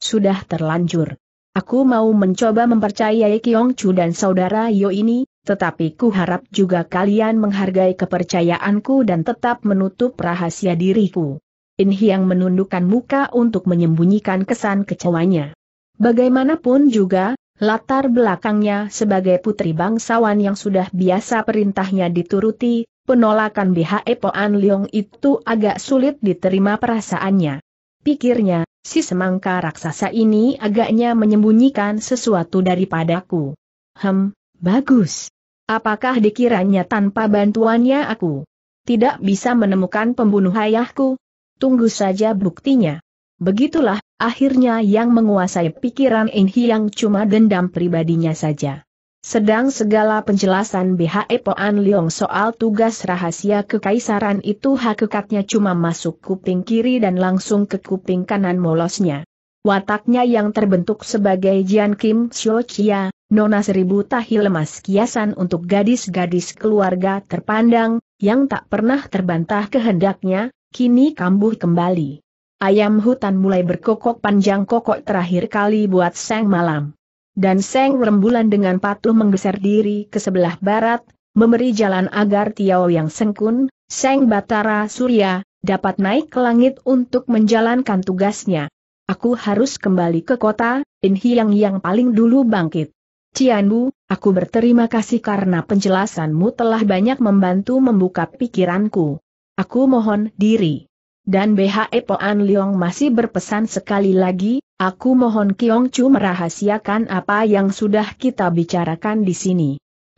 Sudah terlanjur. Aku mau mencoba mempercayai Kiong Chu dan saudara Yo ini, tetapi ku harap juga kalian menghargai kepercayaanku dan tetap menutup rahasia diriku. In Hyang menundukkan muka untuk menyembunyikan kesan kecewanya. Bagaimanapun juga, latar belakangnya sebagai putri bangsawan yang sudah biasa perintahnya dituruti, penolakan BHE Poan Leong itu agak sulit diterima perasaannya. Pikirnya, si semangka raksasa ini agaknya menyembunyikan sesuatu daripadaku. Hem, Bagus. Apakah dikiranya tanpa bantuannya aku tidak bisa menemukan pembunuh ayahku? Tunggu saja buktinya. Begitulah, akhirnya yang menguasai pikiran Inhi yang cuma dendam pribadinya saja. Sedang segala penjelasan BHE Poan Leong soal tugas rahasia kekaisaran itu hakikatnya cuma masuk kuping kiri dan langsung ke kuping kanan molosnya. Wataknya yang terbentuk sebagai Jian Kim Xiao Chia, Nona seribu tahi lemas kiasan untuk gadis-gadis keluarga terpandang, yang tak pernah terbantah kehendaknya, kini kambuh kembali. Ayam hutan mulai berkokok panjang kokok terakhir kali buat seng malam. Dan seng rembulan dengan patuh menggeser diri ke sebelah barat, memberi jalan agar Tiao yang sengkun, seng batara surya, dapat naik ke langit untuk menjalankan tugasnya. Aku harus kembali ke kota, Inhi yang paling dulu bangkit. Cianbu, aku berterima kasih karena penjelasanmu telah banyak membantu membuka pikiranku. Aku mohon diri. Dan BHE Poan Leong masih berpesan sekali lagi, aku mohon Kiong Chu merahasiakan apa yang sudah kita bicarakan di sini.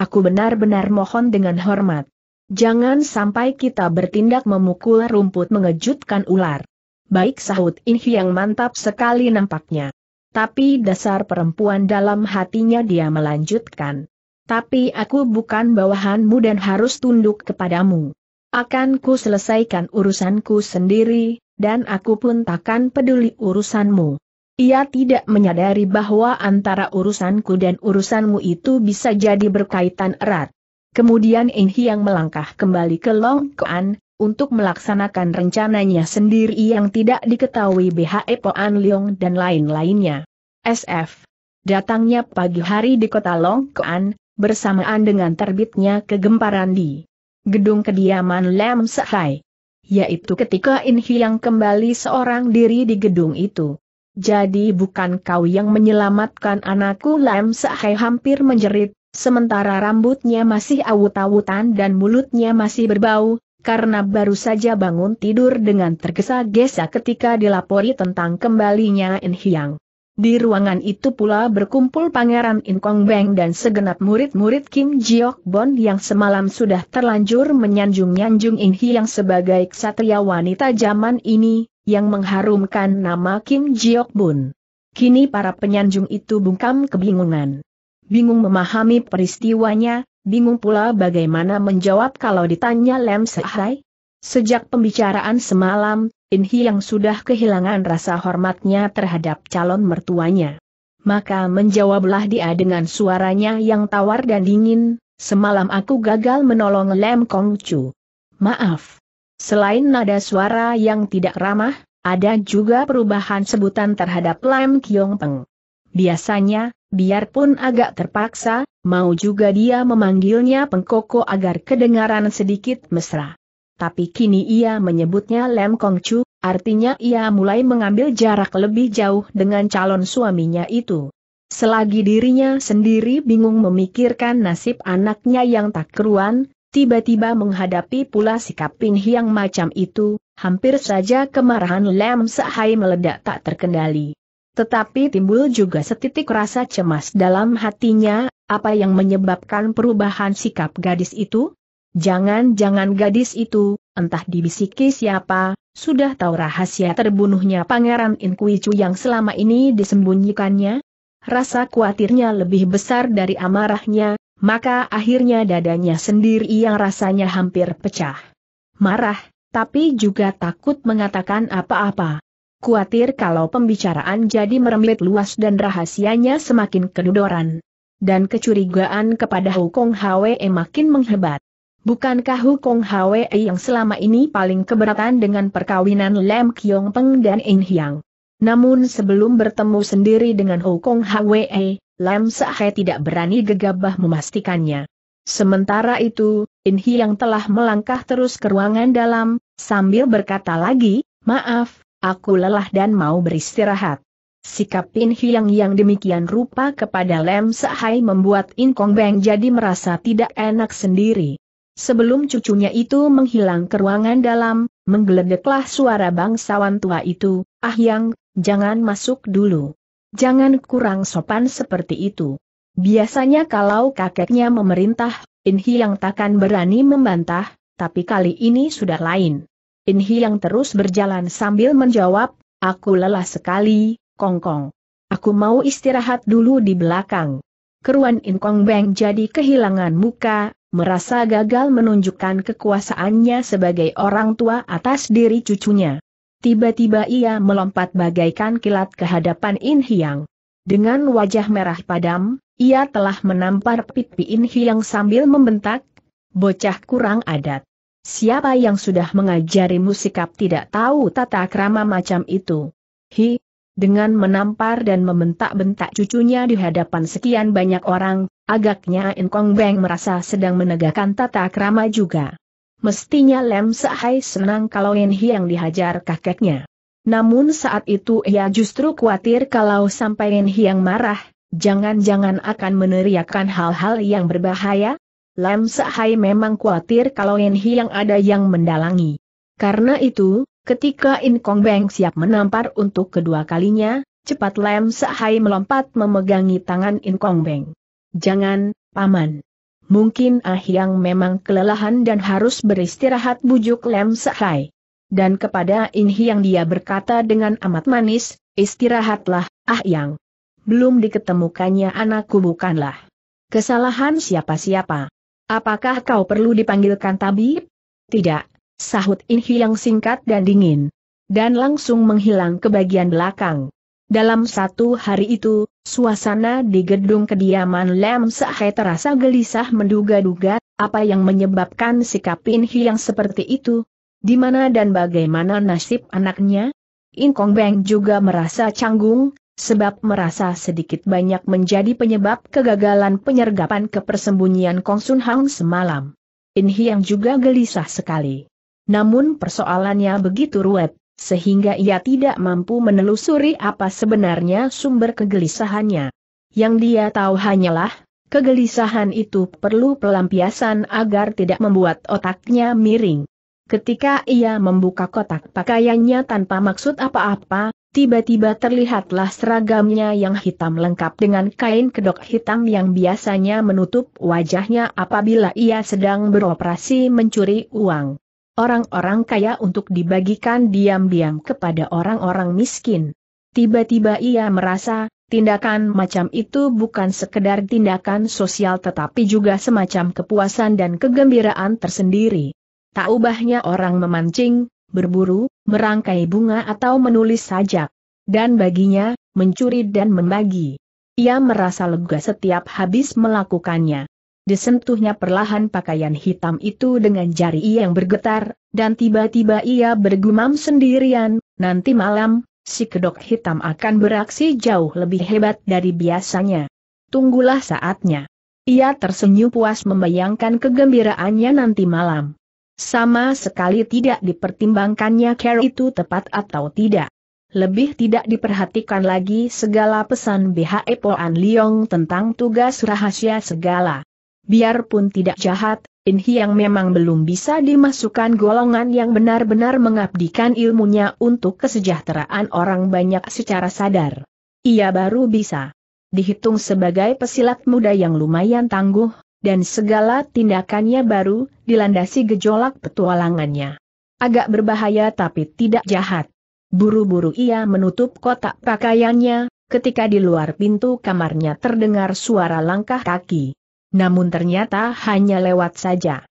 Aku benar-benar mohon dengan hormat. Jangan sampai kita bertindak memukul rumput mengejutkan ular. Baik sahut Inhi yang mantap sekali nampaknya. Tapi dasar perempuan dalam hatinya dia melanjutkan. Tapi aku bukan bawahanmu dan harus tunduk kepadamu. Akan ku selesaikan urusanku sendiri, dan aku pun takkan peduli urusanmu. Ia tidak menyadari bahwa antara urusanku dan urusanmu itu bisa jadi berkaitan erat. Kemudian Inhi yang melangkah kembali ke Long Kuan, untuk melaksanakan rencananya sendiri yang tidak diketahui BHE Poan Leong dan lain-lainnya. SF. Datangnya pagi hari di kota Longkoan, bersamaan dengan terbitnya kegemparan di gedung kediaman Lam Sehai. Yaitu ketika In Hyang kembali seorang diri di gedung itu. Jadi bukan kau yang menyelamatkan anakku Lam Sahai hampir menjerit, sementara rambutnya masih awut-awutan dan mulutnya masih berbau, karena baru saja bangun tidur dengan tergesa-gesa ketika dilapori tentang kembalinya In Hyang. Di ruangan itu pula berkumpul Pangeran In Kong Beng dan segenap murid-murid Kim Jiok Bon yang semalam sudah terlanjur menyanjung-nyanjung In Hyang sebagai ksatria wanita zaman ini, yang mengharumkan nama Kim Jiok Bon. Kini para penyanjung itu bungkam kebingungan. Bingung memahami peristiwanya, bingung pula bagaimana menjawab kalau ditanya Lem Sehai. Sejak pembicaraan semalam, Inhi yang sudah kehilangan rasa hormatnya terhadap calon mertuanya. Maka menjawablah dia dengan suaranya yang tawar dan dingin, semalam aku gagal menolong Lem Kongcu. Maaf. Selain nada suara yang tidak ramah, ada juga perubahan sebutan terhadap Lem Kiong Peng. Biasanya, biarpun agak terpaksa, mau juga dia memanggilnya pengkoko agar kedengaran sedikit mesra. Tapi kini ia menyebutnya Lem Kong Chu, artinya ia mulai mengambil jarak lebih jauh dengan calon suaminya itu. Selagi dirinya sendiri bingung memikirkan nasib anaknya yang tak keruan, tiba-tiba menghadapi pula sikap Pin Hiang macam itu, hampir saja kemarahan Lem Sehai meledak tak terkendali. Tetapi timbul juga setitik rasa cemas dalam hatinya, apa yang menyebabkan perubahan sikap gadis itu? Jangan-jangan gadis itu, entah dibisiki siapa, sudah tahu rahasia terbunuhnya Pangeran Inkuicu yang selama ini disembunyikannya? Rasa khawatirnya lebih besar dari amarahnya, maka akhirnya dadanya sendiri yang rasanya hampir pecah. Marah, tapi juga takut mengatakan apa-apa kuatir kalau pembicaraan jadi merembet luas dan rahasianya semakin kedudoran, Dan kecurigaan kepada Hukong Hwe makin menghebat. Bukankah Hukong Hwe yang selama ini paling keberatan dengan perkawinan Lem Kiong Peng dan In Hyang? Namun sebelum bertemu sendiri dengan Hukong Hwe, Lam Sahe tidak berani gegabah memastikannya. Sementara itu, In Hyang telah melangkah terus ke ruangan dalam, sambil berkata lagi, Maaf, Aku lelah dan mau beristirahat. Sikap Pin Hiang yang demikian rupa kepada Lem Sahai membuat In Kong Beng jadi merasa tidak enak sendiri. Sebelum cucunya itu menghilang ke ruangan dalam, menggeledeklah suara bangsawan tua itu, Ah Yang, jangan masuk dulu. Jangan kurang sopan seperti itu. Biasanya kalau kakeknya memerintah, In Hiang takkan berani membantah, tapi kali ini sudah lain. In yang terus berjalan sambil menjawab, aku lelah sekali, Kong Kong. Aku mau istirahat dulu di belakang. Keruan In Kong Beng jadi kehilangan muka, merasa gagal menunjukkan kekuasaannya sebagai orang tua atas diri cucunya. Tiba-tiba ia melompat bagaikan kilat ke hadapan In Hiang. Dengan wajah merah padam, ia telah menampar pipi In Hiang sambil membentak, bocah kurang adat. Siapa yang sudah mengajari musikap tidak tahu tata krama macam itu? Hi! Dengan menampar dan membentak-bentak cucunya di hadapan sekian banyak orang, agaknya Inkong Beng merasa sedang menegakkan tata krama juga. Mestinya Lem Sahai senang kalau Enhi yang dihajar kakeknya. Namun saat itu ia justru khawatir kalau sampai Enhi yang marah, jangan-jangan akan meneriakkan hal-hal yang berbahaya, Lam Sahai memang khawatir kalau In Hiang ada yang mendalangi. Karena itu, ketika In Kong Beng siap menampar untuk kedua kalinya, cepat Lam Sahai melompat memegangi tangan In Kong Beng. Jangan, Paman. Mungkin Ah Yang memang kelelahan dan harus beristirahat bujuk Lam Sahai. Dan kepada In Hiang dia berkata dengan amat manis, istirahatlah, Ah Yang. Belum diketemukannya anakku bukanlah kesalahan siapa-siapa. Apakah kau perlu dipanggilkan tabib? Tidak, sahut Inhi yang singkat dan dingin. Dan langsung menghilang ke bagian belakang. Dalam satu hari itu, suasana di gedung kediaman Lam Sahe terasa gelisah menduga-duga, apa yang menyebabkan sikap Inhi yang seperti itu? Di mana dan bagaimana nasib anaknya? Inkong Beng juga merasa canggung, sebab merasa sedikit banyak menjadi penyebab kegagalan penyergapan ke persembunyian Sun Hang semalam. Ini yang juga gelisah sekali. Namun persoalannya begitu ruwet, sehingga ia tidak mampu menelusuri apa sebenarnya sumber kegelisahannya. Yang dia tahu hanyalah, kegelisahan itu perlu pelampiasan agar tidak membuat otaknya miring. Ketika ia membuka kotak pakaiannya tanpa maksud apa-apa, Tiba-tiba terlihatlah seragamnya yang hitam lengkap dengan kain kedok hitam yang biasanya menutup wajahnya apabila ia sedang beroperasi mencuri uang. Orang-orang kaya untuk dibagikan diam-diam kepada orang-orang miskin. Tiba-tiba ia merasa, tindakan macam itu bukan sekedar tindakan sosial tetapi juga semacam kepuasan dan kegembiraan tersendiri. Tak ubahnya orang memancing, berburu, merangkai bunga atau menulis sajak. Dan baginya, mencuri dan membagi. Ia merasa lega setiap habis melakukannya. Disentuhnya perlahan pakaian hitam itu dengan jari yang bergetar, dan tiba-tiba ia bergumam sendirian, nanti malam, si kedok hitam akan beraksi jauh lebih hebat dari biasanya. Tunggulah saatnya. Ia tersenyum puas membayangkan kegembiraannya nanti malam. Sama sekali tidak dipertimbangkannya care itu tepat atau tidak. Lebih tidak diperhatikan lagi segala pesan BHE Poan Liong tentang tugas rahasia segala. Biarpun tidak jahat, In yang memang belum bisa dimasukkan golongan yang benar-benar mengabdikan ilmunya untuk kesejahteraan orang banyak secara sadar. Ia baru bisa dihitung sebagai pesilat muda yang lumayan tangguh, dan segala tindakannya baru, dilandasi gejolak petualangannya. Agak berbahaya tapi tidak jahat. Buru-buru ia menutup kotak pakaiannya, ketika di luar pintu kamarnya terdengar suara langkah kaki. Namun ternyata hanya lewat saja.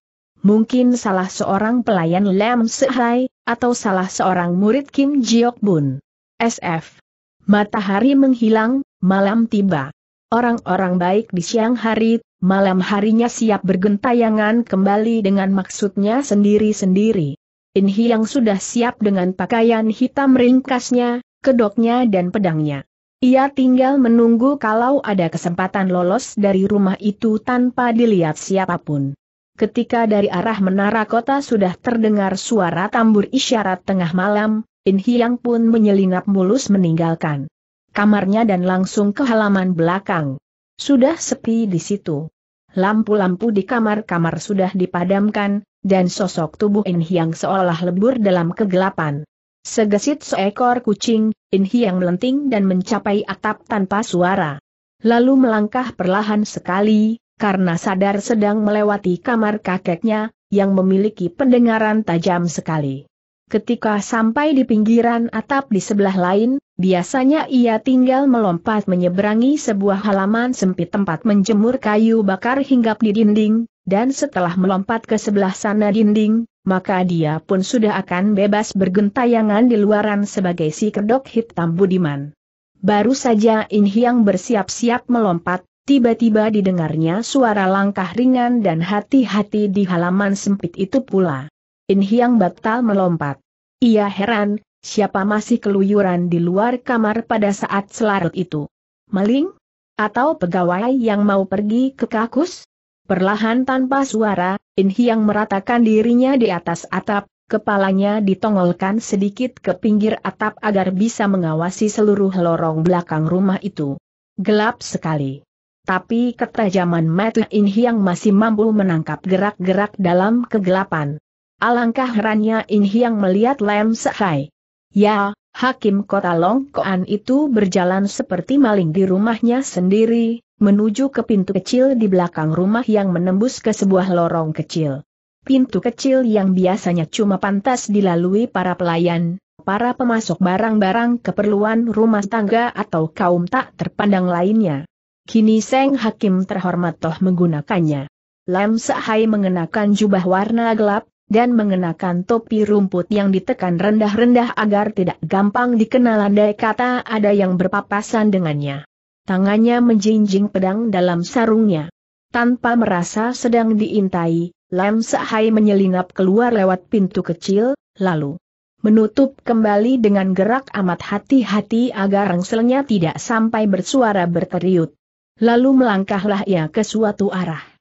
Mungkin salah seorang pelayan Lam Sehai, atau salah seorang murid Kim Jiok Bun. SF. Matahari menghilang, malam tiba orang-orang baik di siang hari, malam harinya siap bergentayangan kembali dengan maksudnya sendiri-sendiri. Inhi yang sudah siap dengan pakaian hitam ringkasnya, kedoknya dan pedangnya. Ia tinggal menunggu kalau ada kesempatan lolos dari rumah itu tanpa dilihat siapapun. Ketika dari arah menara kota sudah terdengar suara tambur isyarat tengah malam, Inhi yang pun menyelinap mulus meninggalkan kamarnya dan langsung ke halaman belakang. Sudah sepi di situ. Lampu-lampu di kamar-kamar sudah dipadamkan, dan sosok tubuh In Hyang seolah lebur dalam kegelapan. Segesit seekor kucing, In Hyang melenting dan mencapai atap tanpa suara. Lalu melangkah perlahan sekali, karena sadar sedang melewati kamar kakeknya, yang memiliki pendengaran tajam sekali. Ketika sampai di pinggiran atap di sebelah lain, biasanya ia tinggal melompat menyeberangi sebuah halaman sempit tempat menjemur kayu bakar hinggap di dinding, dan setelah melompat ke sebelah sana dinding, maka dia pun sudah akan bebas bergentayangan di luaran sebagai si kedok hitam Budiman. Baru saja In Hyang bersiap-siap melompat, tiba-tiba didengarnya suara langkah ringan dan hati-hati di halaman sempit itu pula. In Hyang batal melompat. Ia heran, siapa masih keluyuran di luar kamar pada saat selarut itu? Maling? Atau pegawai yang mau pergi ke kakus? Perlahan tanpa suara, In yang meratakan dirinya di atas atap, kepalanya ditongolkan sedikit ke pinggir atap agar bisa mengawasi seluruh lorong belakang rumah itu. Gelap sekali. Tapi ketajaman mata In yang masih mampu menangkap gerak-gerak dalam kegelapan. Alangkah herannya In Hiang melihat Lam Sehai. Ya, Hakim kota Longkoan itu berjalan seperti maling di rumahnya sendiri, menuju ke pintu kecil di belakang rumah yang menembus ke sebuah lorong kecil. Pintu kecil yang biasanya cuma pantas dilalui para pelayan, para pemasok barang-barang keperluan rumah tangga atau kaum tak terpandang lainnya. Kini Seng Hakim terhormat toh menggunakannya. Lam Sahai mengenakan jubah warna gelap, dan mengenakan topi rumput yang ditekan rendah-rendah agar tidak gampang dikenal andai kata ada yang berpapasan dengannya. Tangannya menjinjing pedang dalam sarungnya. Tanpa merasa sedang diintai, Lam Sahai menyelinap keluar lewat pintu kecil, lalu menutup kembali dengan gerak amat hati-hati agar rengselnya tidak sampai bersuara berteriut. Lalu melangkahlah ia ke suatu arah.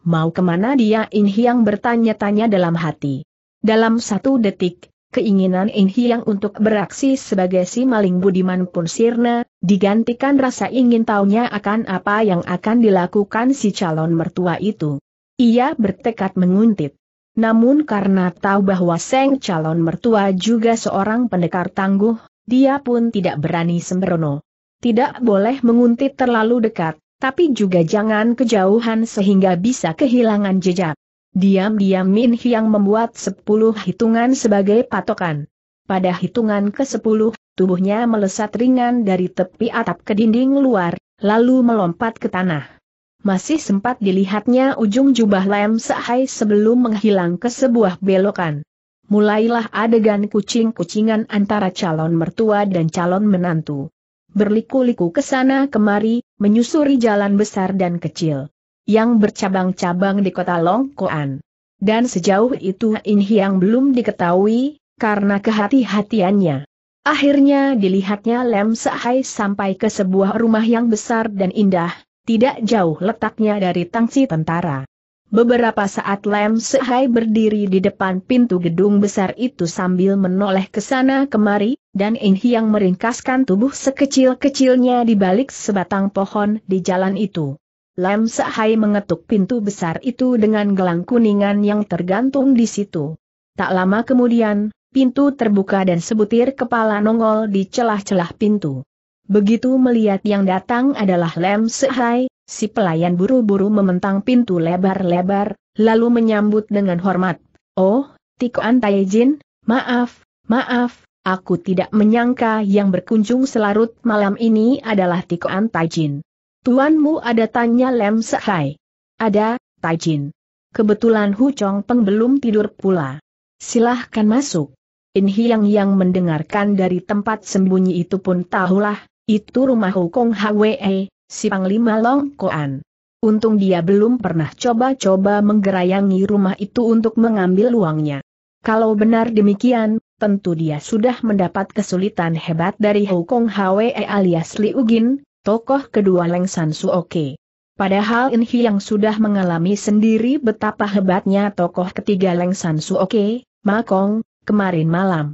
Mau kemana dia In Hiang bertanya-tanya dalam hati. Dalam satu detik, keinginan In Hiang untuk beraksi sebagai si maling budiman pun sirna, digantikan rasa ingin tahunya akan apa yang akan dilakukan si calon mertua itu. Ia bertekad menguntit. Namun karena tahu bahwa Seng calon mertua juga seorang pendekar tangguh, dia pun tidak berani sembrono. Tidak boleh menguntit terlalu dekat, tapi juga jangan kejauhan sehingga bisa kehilangan jejak. Diam-diam Min Hyang membuat sepuluh hitungan sebagai patokan. Pada hitungan ke sepuluh, tubuhnya melesat ringan dari tepi atap ke dinding luar, lalu melompat ke tanah. Masih sempat dilihatnya ujung jubah lem sehai sebelum menghilang ke sebuah belokan. Mulailah adegan kucing-kucingan antara calon mertua dan calon menantu berliku-liku ke sana kemari, menyusuri jalan besar dan kecil yang bercabang-cabang di kota Longkoan. Dan sejauh itu In Hiang belum diketahui, karena kehati-hatiannya. Akhirnya dilihatnya Lem Sahai sampai ke sebuah rumah yang besar dan indah, tidak jauh letaknya dari tangsi tentara. Beberapa saat Lem Sehai berdiri di depan pintu gedung besar itu sambil menoleh ke sana kemari, dan In Hiang meringkaskan tubuh sekecil-kecilnya di balik sebatang pohon di jalan itu. Lem Sehai mengetuk pintu besar itu dengan gelang kuningan yang tergantung di situ. Tak lama kemudian, pintu terbuka dan sebutir kepala nongol di celah-celah pintu. Begitu melihat yang datang adalah Lem Sehai, si pelayan buru-buru mementang pintu lebar-lebar, lalu menyambut dengan hormat. Oh, Tiko Antaijin, maaf, maaf, aku tidak menyangka yang berkunjung selarut malam ini adalah Tiko Antaijin. Tuanmu ada tanya Lem Sehai. Ada, Taijin. Kebetulan Hu Chong Peng belum tidur pula. Silahkan masuk. In Hiang yang mendengarkan dari tempat sembunyi itu pun tahulah, itu rumah Kong Hwe, si Panglima Long Koan. Untung dia belum pernah coba-coba menggerayangi rumah itu untuk mengambil uangnya. Kalau benar demikian, tentu dia sudah mendapat kesulitan hebat dari Hukong Hwe e alias Li Ugin, tokoh kedua Lengsan Oke. Padahal Inhi yang sudah mengalami sendiri betapa hebatnya tokoh ketiga Leng Lengsan Oke, Makong, kemarin malam.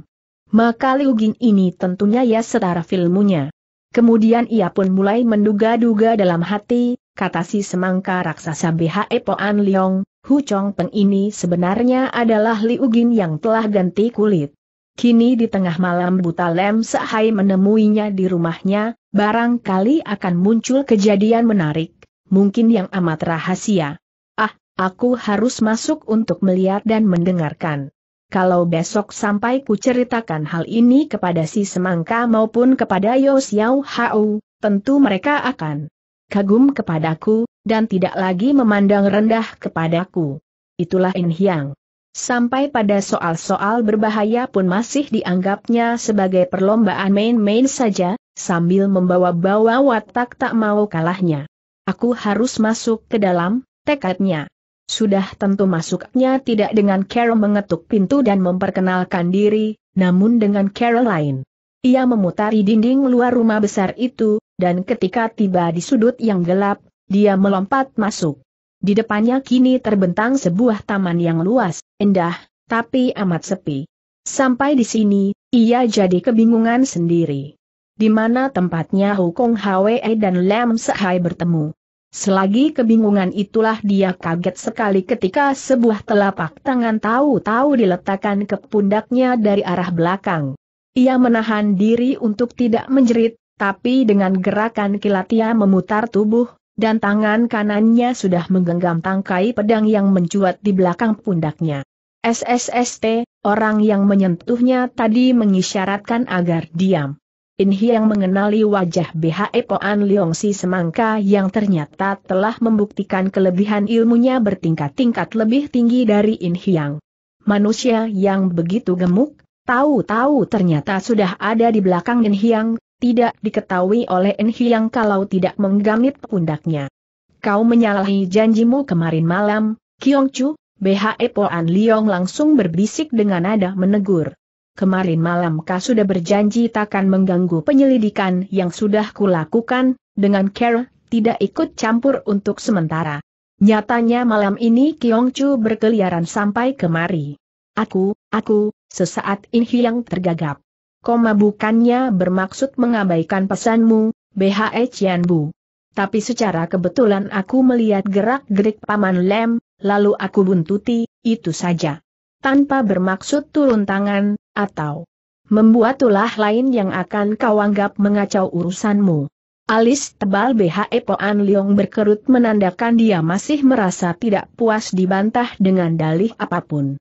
Maka Liu Gin ini tentunya ya setara filmunya. Kemudian ia pun mulai menduga-duga dalam hati, kata si semangka raksasa BHE Poan Liong, Hu Chong Peng ini sebenarnya adalah Liu Gin yang telah ganti kulit. Kini di tengah malam buta Lem Sahai menemuinya di rumahnya, barangkali akan muncul kejadian menarik, mungkin yang amat rahasia. Ah, aku harus masuk untuk melihat dan mendengarkan kalau besok sampai ku ceritakan hal ini kepada si semangka maupun kepada Yos Xiao Hao, tentu mereka akan kagum kepadaku, dan tidak lagi memandang rendah kepadaku. Itulah In Hiang. Sampai pada soal-soal berbahaya pun masih dianggapnya sebagai perlombaan main-main saja, sambil membawa-bawa watak tak mau kalahnya. Aku harus masuk ke dalam, tekadnya. Sudah tentu masuknya tidak dengan Carol mengetuk pintu dan memperkenalkan diri, namun dengan Carol lain. Ia memutari dinding luar rumah besar itu, dan ketika tiba di sudut yang gelap, dia melompat masuk. Di depannya kini terbentang sebuah taman yang luas, indah, tapi amat sepi. Sampai di sini, ia jadi kebingungan sendiri. Di mana tempatnya Hukong Hwe dan Lam Sehai bertemu. Selagi kebingungan itulah dia kaget sekali ketika sebuah telapak tangan tahu-tahu diletakkan ke pundaknya dari arah belakang. Ia menahan diri untuk tidak menjerit, tapi dengan gerakan kilat ia memutar tubuh, dan tangan kanannya sudah menggenggam tangkai pedang yang mencuat di belakang pundaknya. SSST, orang yang menyentuhnya tadi mengisyaratkan agar diam. In Hiang mengenali wajah BHE Poan Leong Si Semangka yang ternyata telah membuktikan kelebihan ilmunya bertingkat-tingkat lebih tinggi dari In Hiang. Manusia yang begitu gemuk, tahu-tahu ternyata sudah ada di belakang In Hiang, tidak diketahui oleh In Hiang kalau tidak menggamit pundaknya. Kau menyalahi janjimu kemarin malam, Kiong Chu, BHE Poan Leong langsung berbisik dengan nada menegur kemarin malam kau sudah berjanji takkan mengganggu penyelidikan yang sudah kulakukan, dengan care, tidak ikut campur untuk sementara. Nyatanya malam ini Kiong Chu berkeliaran sampai kemari. Aku, aku, sesaat ini Hyang tergagap. Koma bukannya bermaksud mengabaikan pesanmu, BHE Chian Bu. Tapi secara kebetulan aku melihat gerak-gerik Paman Lem, lalu aku buntuti, itu saja. Tanpa bermaksud turun tangan, atau membuat ulah lain yang akan kau anggap mengacau urusanmu. Alis tebal BHE Poan Leong berkerut menandakan dia masih merasa tidak puas dibantah dengan dalih apapun.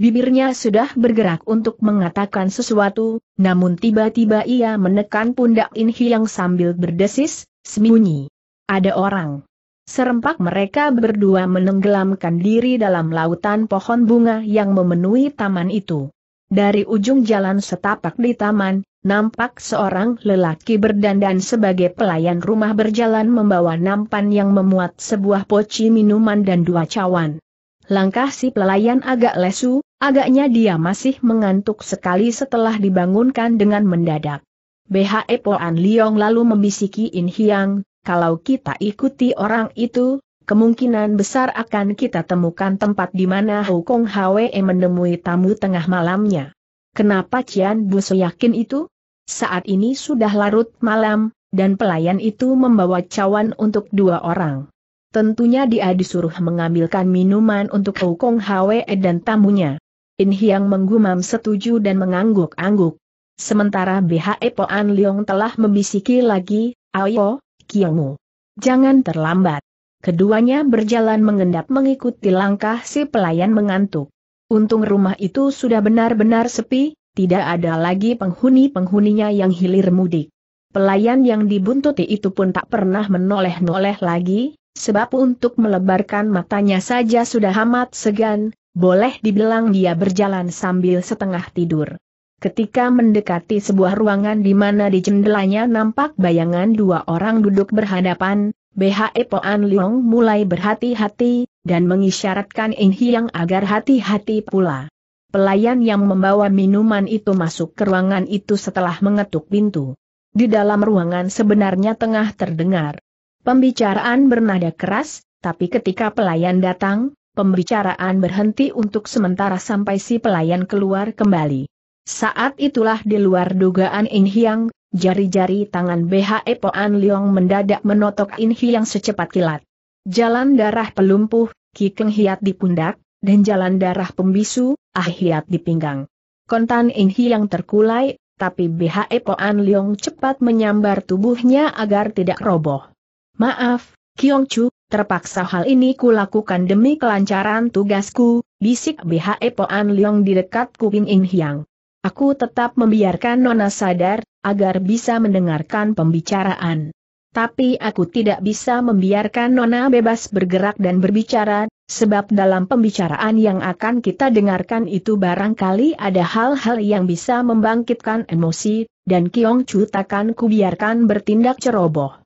Bibirnya sudah bergerak untuk mengatakan sesuatu, namun tiba-tiba ia menekan pundak In Hiang sambil berdesis, sembunyi. Ada orang. Serempak mereka berdua menenggelamkan diri dalam lautan pohon bunga yang memenuhi taman itu. Dari ujung jalan setapak di taman, nampak seorang lelaki berdandan sebagai pelayan rumah berjalan membawa nampan yang memuat sebuah poci minuman dan dua cawan. Langkah si pelayan agak lesu, agaknya dia masih mengantuk sekali setelah dibangunkan dengan mendadak. BHE Poan Liong lalu membisiki In Hiang, kalau kita ikuti orang itu, kemungkinan besar akan kita temukan tempat di mana Hukong Hwe menemui tamu tengah malamnya. Kenapa Cian Busu yakin itu? Saat ini sudah larut malam, dan pelayan itu membawa cawan untuk dua orang. Tentunya dia disuruh mengambilkan minuman untuk Hukong Hwe dan tamunya. In Hiang menggumam setuju dan mengangguk-angguk. Sementara BHE Poan Leong telah membisiki lagi, Ayo, Kiamu. Jangan terlambat. Keduanya berjalan mengendap mengikuti langkah si pelayan mengantuk. Untung rumah itu sudah benar-benar sepi, tidak ada lagi penghuni-penghuninya yang hilir mudik. Pelayan yang dibuntuti itu pun tak pernah menoleh-noleh lagi, sebab untuk melebarkan matanya saja sudah amat segan, boleh dibilang dia berjalan sambil setengah tidur. Ketika mendekati sebuah ruangan di mana di jendelanya nampak bayangan dua orang duduk berhadapan, BHE Poan Leong mulai berhati-hati, dan mengisyaratkan In Hiang agar hati-hati pula. Pelayan yang membawa minuman itu masuk ke ruangan itu setelah mengetuk pintu. Di dalam ruangan sebenarnya tengah terdengar pembicaraan bernada keras, tapi ketika pelayan datang, pembicaraan berhenti untuk sementara sampai si pelayan keluar kembali. Saat itulah di luar dugaan In Hiang, Jari-jari tangan BHE Poan Liong mendadak menotok In yang secepat kilat. Jalan darah pelumpuh, Ki Keng Hiat di pundak, dan jalan darah pembisu, Ah Hiat di pinggang. Kontan In yang terkulai, tapi BHE Poan Liong cepat menyambar tubuhnya agar tidak roboh. Maaf, Kiong Chu, terpaksa hal ini kulakukan demi kelancaran tugasku, bisik BHE Poan Liong di dekat kuping In Hiang. Aku tetap membiarkan Nona sadar, agar bisa mendengarkan pembicaraan. Tapi aku tidak bisa membiarkan Nona bebas bergerak dan berbicara, sebab dalam pembicaraan yang akan kita dengarkan itu barangkali ada hal-hal yang bisa membangkitkan emosi, dan Kiong Chu takkan kubiarkan bertindak ceroboh.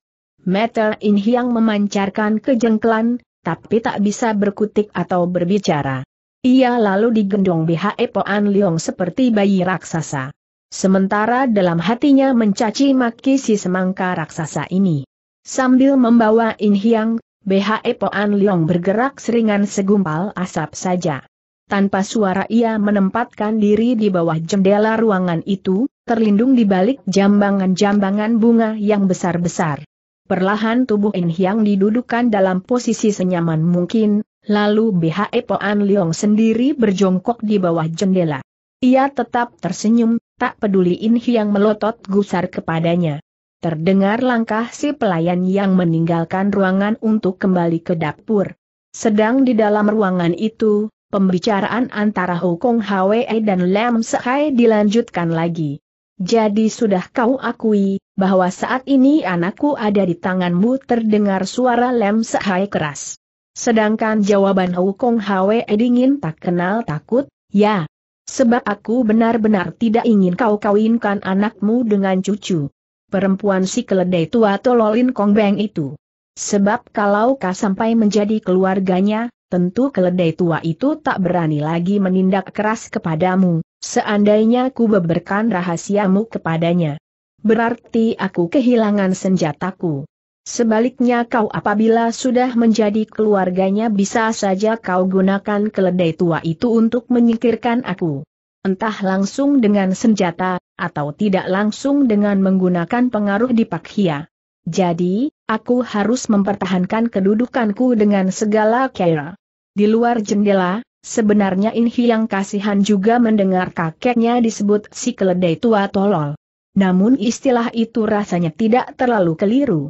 Metal In Hyang memancarkan kejengkelan, tapi tak bisa berkutik atau berbicara. Ia lalu digendong BHE Poan Liong seperti bayi raksasa. Sementara dalam hatinya mencaci maki si semangka raksasa ini. Sambil membawa In Hiang, BHE Poan Liong bergerak seringan segumpal asap saja. Tanpa suara ia menempatkan diri di bawah jendela ruangan itu, terlindung di balik jambangan-jambangan bunga yang besar-besar. Perlahan tubuh In Hiang didudukan dalam posisi senyaman mungkin, Lalu BHE Poan Leong sendiri berjongkok di bawah jendela. Ia tetap tersenyum, tak peduli In Hiang melotot gusar kepadanya. Terdengar langkah si pelayan yang meninggalkan ruangan untuk kembali ke dapur. Sedang di dalam ruangan itu, pembicaraan antara Hukong Hwe dan Lam Sehai dilanjutkan lagi. Jadi sudah kau akui, bahwa saat ini anakku ada di tanganmu terdengar suara Lam Sehai keras. Sedangkan jawaban Hukong Hwe dingin tak kenal takut, ya. Sebab aku benar-benar tidak ingin kau kawinkan anakmu dengan cucu. Perempuan si keledai tua tololin Kong Beng itu. Sebab kalau kau sampai menjadi keluarganya, tentu keledai tua itu tak berani lagi menindak keras kepadamu, seandainya ku beberkan rahasiamu kepadanya. Berarti aku kehilangan senjataku. Sebaliknya kau apabila sudah menjadi keluarganya bisa saja kau gunakan keledai tua itu untuk menyingkirkan aku. Entah langsung dengan senjata, atau tidak langsung dengan menggunakan pengaruh di Hia. Jadi, aku harus mempertahankan kedudukanku dengan segala cara. Di luar jendela, sebenarnya Inhi yang kasihan juga mendengar kakeknya disebut si keledai tua tolol. Namun istilah itu rasanya tidak terlalu keliru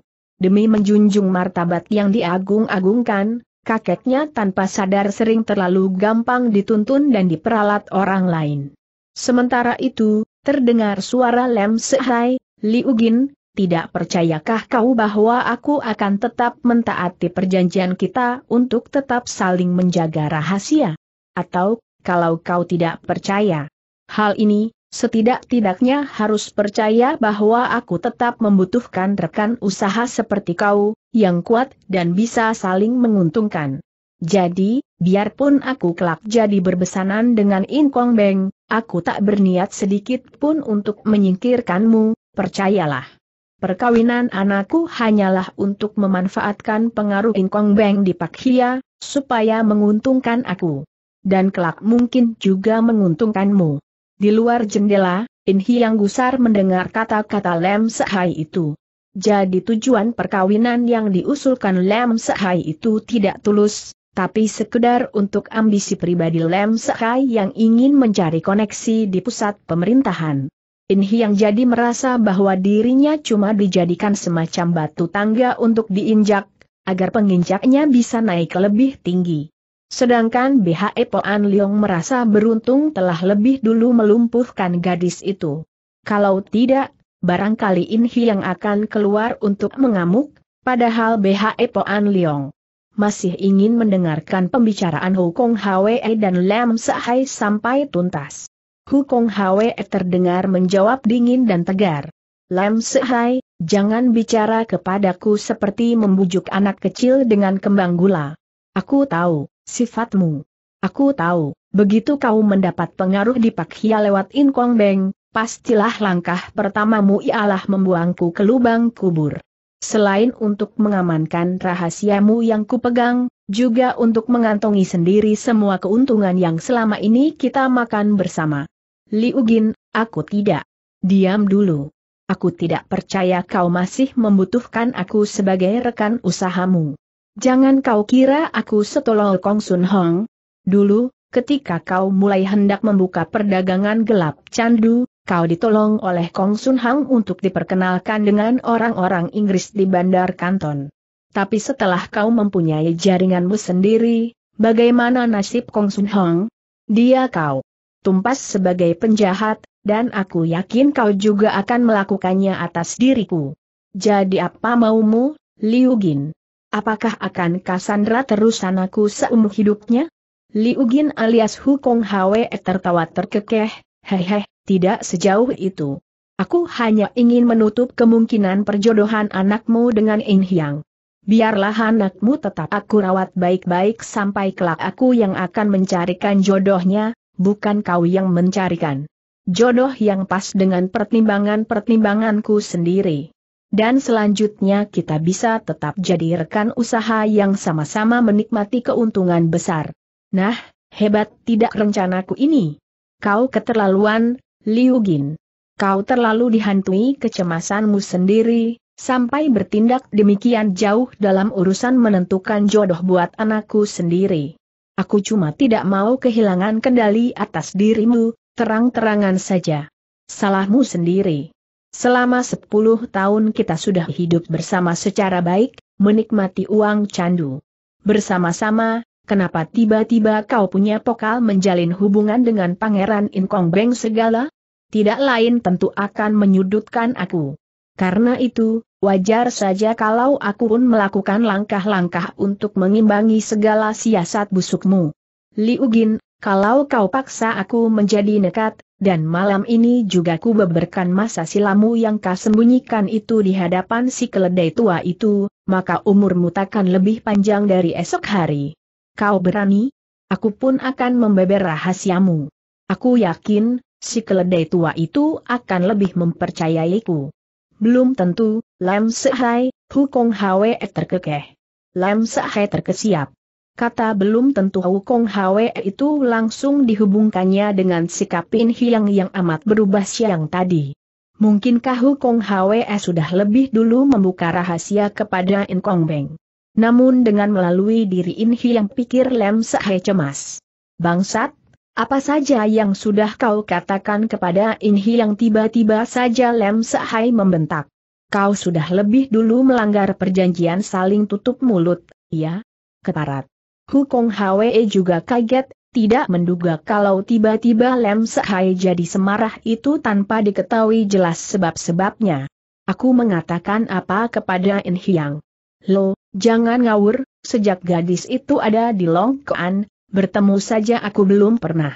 demi menjunjung martabat yang diagung-agungkan, kakeknya tanpa sadar sering terlalu gampang dituntun dan diperalat orang lain. Sementara itu, terdengar suara Lem Sehai, Liugin, tidak percayakah kau bahwa aku akan tetap mentaati perjanjian kita untuk tetap saling menjaga rahasia? Atau, kalau kau tidak percaya, hal ini, Setidak-tidaknya harus percaya bahwa aku tetap membutuhkan rekan usaha seperti kau, yang kuat dan bisa saling menguntungkan. Jadi, biarpun aku kelak jadi berbesanan dengan In Kong Beng, aku tak berniat sedikit pun untuk menyingkirkanmu, percayalah. Perkawinan anakku hanyalah untuk memanfaatkan pengaruh In Kong Beng di Pak Hia, supaya menguntungkan aku. Dan kelak mungkin juga menguntungkanmu. Di luar jendela, In Hyang Gusar mendengar kata-kata Lem Sehai itu. Jadi tujuan perkawinan yang diusulkan Lem Sehai itu tidak tulus, tapi sekedar untuk ambisi pribadi Lem Sehai yang ingin mencari koneksi di pusat pemerintahan. In Hyang jadi merasa bahwa dirinya cuma dijadikan semacam batu tangga untuk diinjak, agar penginjaknya bisa naik lebih tinggi. Sedangkan BHE Poan Leong merasa beruntung telah lebih dulu melumpuhkan gadis itu. Kalau tidak, barangkali In yang akan keluar untuk mengamuk, padahal BHE Poan Leong masih ingin mendengarkan pembicaraan Hukong Hwe e dan Lam Sehai sampai tuntas. Hukong Hwe e terdengar menjawab dingin dan tegar. Lam Sehai, jangan bicara kepadaku seperti membujuk anak kecil dengan kembang gula. Aku tahu. Sifatmu. Aku tahu, begitu kau mendapat pengaruh di Pak Hia lewat Kong Beng, pastilah langkah pertamamu ialah membuangku ke lubang kubur. Selain untuk mengamankan rahasiamu yang kupegang, juga untuk mengantongi sendiri semua keuntungan yang selama ini kita makan bersama. Liu aku tidak. Diam dulu. Aku tidak percaya kau masih membutuhkan aku sebagai rekan usahamu. Jangan kau kira aku setolol Kong Sun Hong. Dulu, ketika kau mulai hendak membuka perdagangan gelap candu, kau ditolong oleh Kong Sun Hong untuk diperkenalkan dengan orang-orang Inggris di Bandar Kanton. Tapi setelah kau mempunyai jaringanmu sendiri, bagaimana nasib Kong Sun Hong? Dia kau tumpas sebagai penjahat, dan aku yakin kau juga akan melakukannya atas diriku. Jadi apa maumu, Liu Gin? Apakah akan Kasandra terus anakku seumur hidupnya? Liu Gin alias Hukong Hwe tertawa terkekeh, hehe, tidak sejauh itu. Aku hanya ingin menutup kemungkinan perjodohan anakmu dengan In Hyang. Biarlah anakmu tetap aku rawat baik-baik sampai kelak aku yang akan mencarikan jodohnya, bukan kau yang mencarikan. Jodoh yang pas dengan pertimbangan-pertimbanganku sendiri dan selanjutnya kita bisa tetap jadi rekan usaha yang sama-sama menikmati keuntungan besar. Nah, hebat tidak rencanaku ini. Kau keterlaluan, Liu Gin. Kau terlalu dihantui kecemasanmu sendiri, sampai bertindak demikian jauh dalam urusan menentukan jodoh buat anakku sendiri. Aku cuma tidak mau kehilangan kendali atas dirimu, terang-terangan saja. Salahmu sendiri. Selama 10 tahun kita sudah hidup bersama secara baik, menikmati uang candu. Bersama-sama, kenapa tiba-tiba kau punya pokal menjalin hubungan dengan Pangeran Inkong Beng segala? Tidak lain tentu akan menyudutkan aku. Karena itu, wajar saja kalau aku pun melakukan langkah-langkah untuk mengimbangi segala siasat busukmu. Liugin, kalau kau paksa aku menjadi nekat, dan malam ini juga ku beberkan masa silamu yang kau sembunyikan itu di hadapan si keledai tua itu, maka umurmu takkan lebih panjang dari esok hari. Kau berani? Aku pun akan membeber rahasiamu. Aku yakin, si keledai tua itu akan lebih mempercayaiku. Belum tentu, Lam Sehai, Hukong Hwe terkekeh. Lam Sehai terkesiap kata belum tentu Wukong Hwe itu langsung dihubungkannya dengan sikap Pin Hiang yang amat berubah siang tadi. Mungkinkah Wukong Hwe sudah lebih dulu membuka rahasia kepada In Kong Beng? Namun dengan melalui diri In Hiang pikir Lem Sahe cemas. Bangsat, apa saja yang sudah kau katakan kepada In Hiang tiba-tiba saja Lem Sahai membentak. Kau sudah lebih dulu melanggar perjanjian saling tutup mulut, ya? Keparat. Hukong Hwe juga kaget, tidak menduga kalau tiba-tiba Lem Sehai jadi semarah itu tanpa diketahui jelas sebab-sebabnya. Aku mengatakan apa kepada In Hiang? Lo, jangan ngawur, sejak gadis itu ada di Longkoan, bertemu saja aku belum pernah.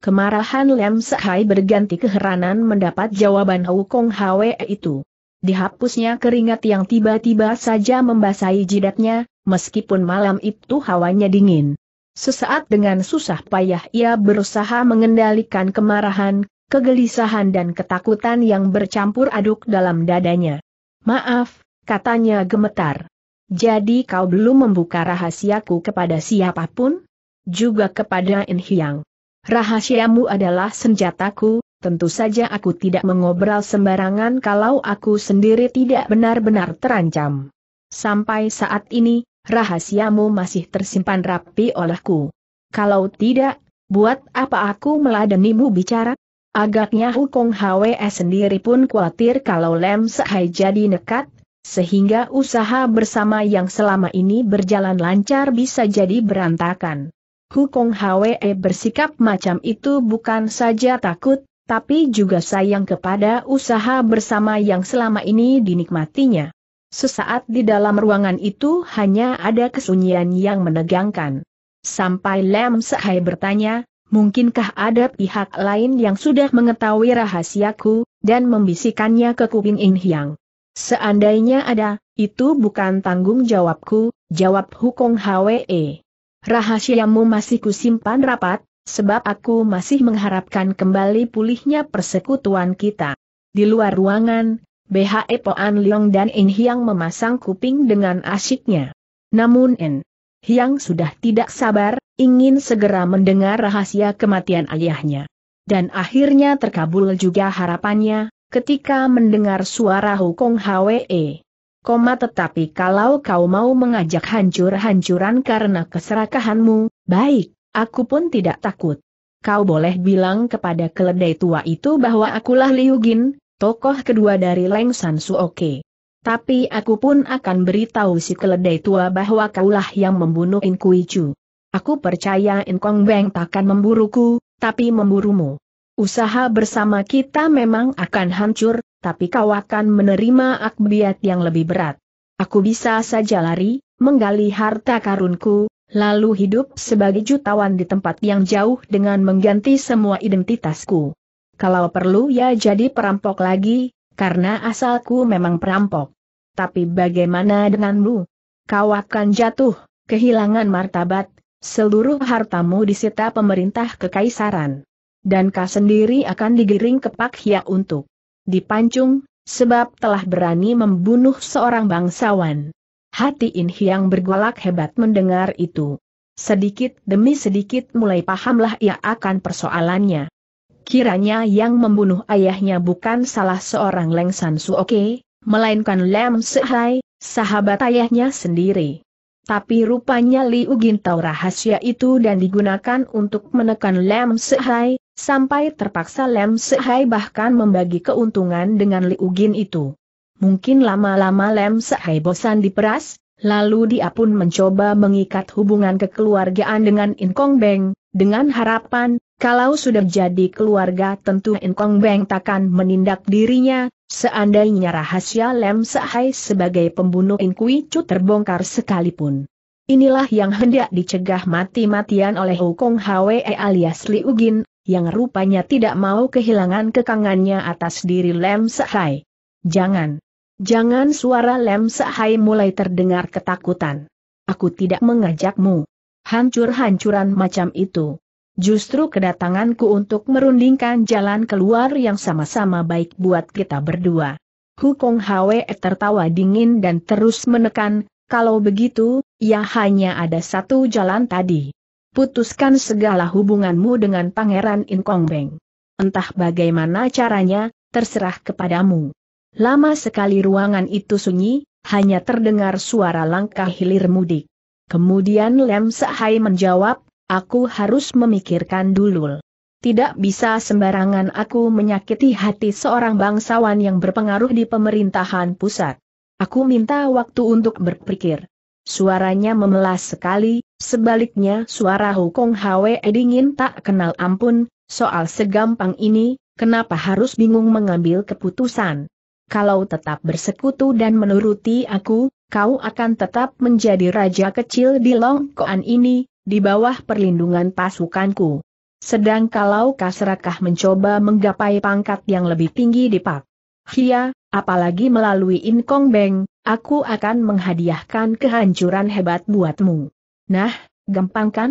Kemarahan Lem Sehai berganti keheranan mendapat jawaban Hukong Hwe itu. Dihapusnya keringat yang tiba-tiba saja membasahi jidatnya, meskipun malam itu hawanya dingin. Sesaat dengan susah payah ia berusaha mengendalikan kemarahan, kegelisahan dan ketakutan yang bercampur aduk dalam dadanya. Maaf, katanya gemetar. Jadi kau belum membuka rahasiaku kepada siapapun? Juga kepada Hyang. Rahasiamu adalah senjataku, tentu saja aku tidak mengobrol sembarangan kalau aku sendiri tidak benar-benar terancam. Sampai saat ini, rahasiamu masih tersimpan rapi olehku. Kalau tidak, buat apa aku meladenimu bicara? Agaknya Hukong Hwe sendiri pun khawatir kalau Lem Sehai jadi nekat, sehingga usaha bersama yang selama ini berjalan lancar bisa jadi berantakan. Hukong Hwe bersikap macam itu bukan saja takut, tapi juga sayang kepada usaha bersama yang selama ini dinikmatinya. Sesaat di dalam ruangan itu hanya ada kesunyian yang menegangkan. Sampai Lem Sehai bertanya, mungkinkah ada pihak lain yang sudah mengetahui rahasiaku, dan membisikannya ke kuping In Hyang. Seandainya ada, itu bukan tanggung jawabku, jawab Hukong Hwe. Rahasiamu masih kusimpan rapat, sebab aku masih mengharapkan kembali pulihnya persekutuan kita. Di luar ruangan, BHE Poan Leong dan In Hiang memasang kuping dengan asyiknya. Namun In Hiang sudah tidak sabar, ingin segera mendengar rahasia kematian ayahnya. Dan akhirnya terkabul juga harapannya, ketika mendengar suara Hukong Hwe. Koma tetapi kalau kau mau mengajak hancur-hancuran karena keserakahanmu, baik, aku pun tidak takut. Kau boleh bilang kepada keledai tua itu bahwa akulah Liu Gin, tokoh kedua dari Leng San Suoke. Tapi aku pun akan beritahu si keledai tua bahwa kaulah yang membunuh In Kui Chu. Aku percaya In Kong Beng takkan memburuku, tapi memburumu. Usaha bersama kita memang akan hancur, tapi kau akan menerima akbiat yang lebih berat. Aku bisa saja lari, menggali harta karunku, lalu hidup sebagai jutawan di tempat yang jauh dengan mengganti semua identitasku. Kalau perlu ya jadi perampok lagi, karena asalku memang perampok. Tapi bagaimana denganmu? Kau akan jatuh, kehilangan martabat, seluruh hartamu disita pemerintah kekaisaran. Dan kau sendiri akan digiring ke Hia untuk dipancung, sebab telah berani membunuh seorang bangsawan. Hati In Hiang bergolak hebat mendengar itu. Sedikit demi sedikit mulai pahamlah ia akan persoalannya. Kiranya yang membunuh ayahnya bukan salah seorang Leng San Suoke, melainkan Lam Sehai, sahabat ayahnya sendiri. Tapi rupanya Liu Gin tahu rahasia itu dan digunakan untuk menekan Lam Sehai, sampai terpaksa Lam Sehai bahkan membagi keuntungan dengan Liu Gin itu. Mungkin lama-lama Lam Sehai bosan diperas, Lalu dia pun mencoba mengikat hubungan kekeluargaan dengan In Kong Beng, dengan harapan, kalau sudah jadi keluarga tentu Enkong Beng takkan menindak dirinya, seandainya rahasia Lem Sahai sebagai pembunuh Inkui Cu terbongkar sekalipun. Inilah yang hendak dicegah mati-matian oleh Hukong Hwe alias Liugin, yang rupanya tidak mau kehilangan kekangannya atas diri Lem Sahai. Jangan. Jangan suara Lem Sahai mulai terdengar ketakutan. Aku tidak mengajakmu. Hancur-hancuran macam itu. Justru kedatanganku untuk merundingkan jalan keluar yang sama-sama baik buat kita berdua. Hukong Hwe tertawa dingin dan terus menekan, kalau begitu, ya hanya ada satu jalan tadi. Putuskan segala hubunganmu dengan Pangeran Beng. Entah bagaimana caranya, terserah kepadamu. Lama sekali ruangan itu sunyi, hanya terdengar suara langkah hilir mudik. Kemudian Lem Sahai menjawab, Aku harus memikirkan dulu. Tidak bisa sembarangan aku menyakiti hati seorang bangsawan yang berpengaruh di pemerintahan pusat. Aku minta waktu untuk berpikir. Suaranya memelas sekali, sebaliknya suara Hukong Hwe dingin tak kenal ampun, soal segampang ini, kenapa harus bingung mengambil keputusan? Kalau tetap bersekutu dan menuruti aku, kau akan tetap menjadi raja kecil di Longkoan ini, di bawah perlindungan pasukanku. Sedang kalau Kasrakah mencoba menggapai pangkat yang lebih tinggi di Pak Hia, apalagi melalui Inkong Beng, aku akan menghadiahkan kehancuran hebat buatmu. Nah, gampang kan?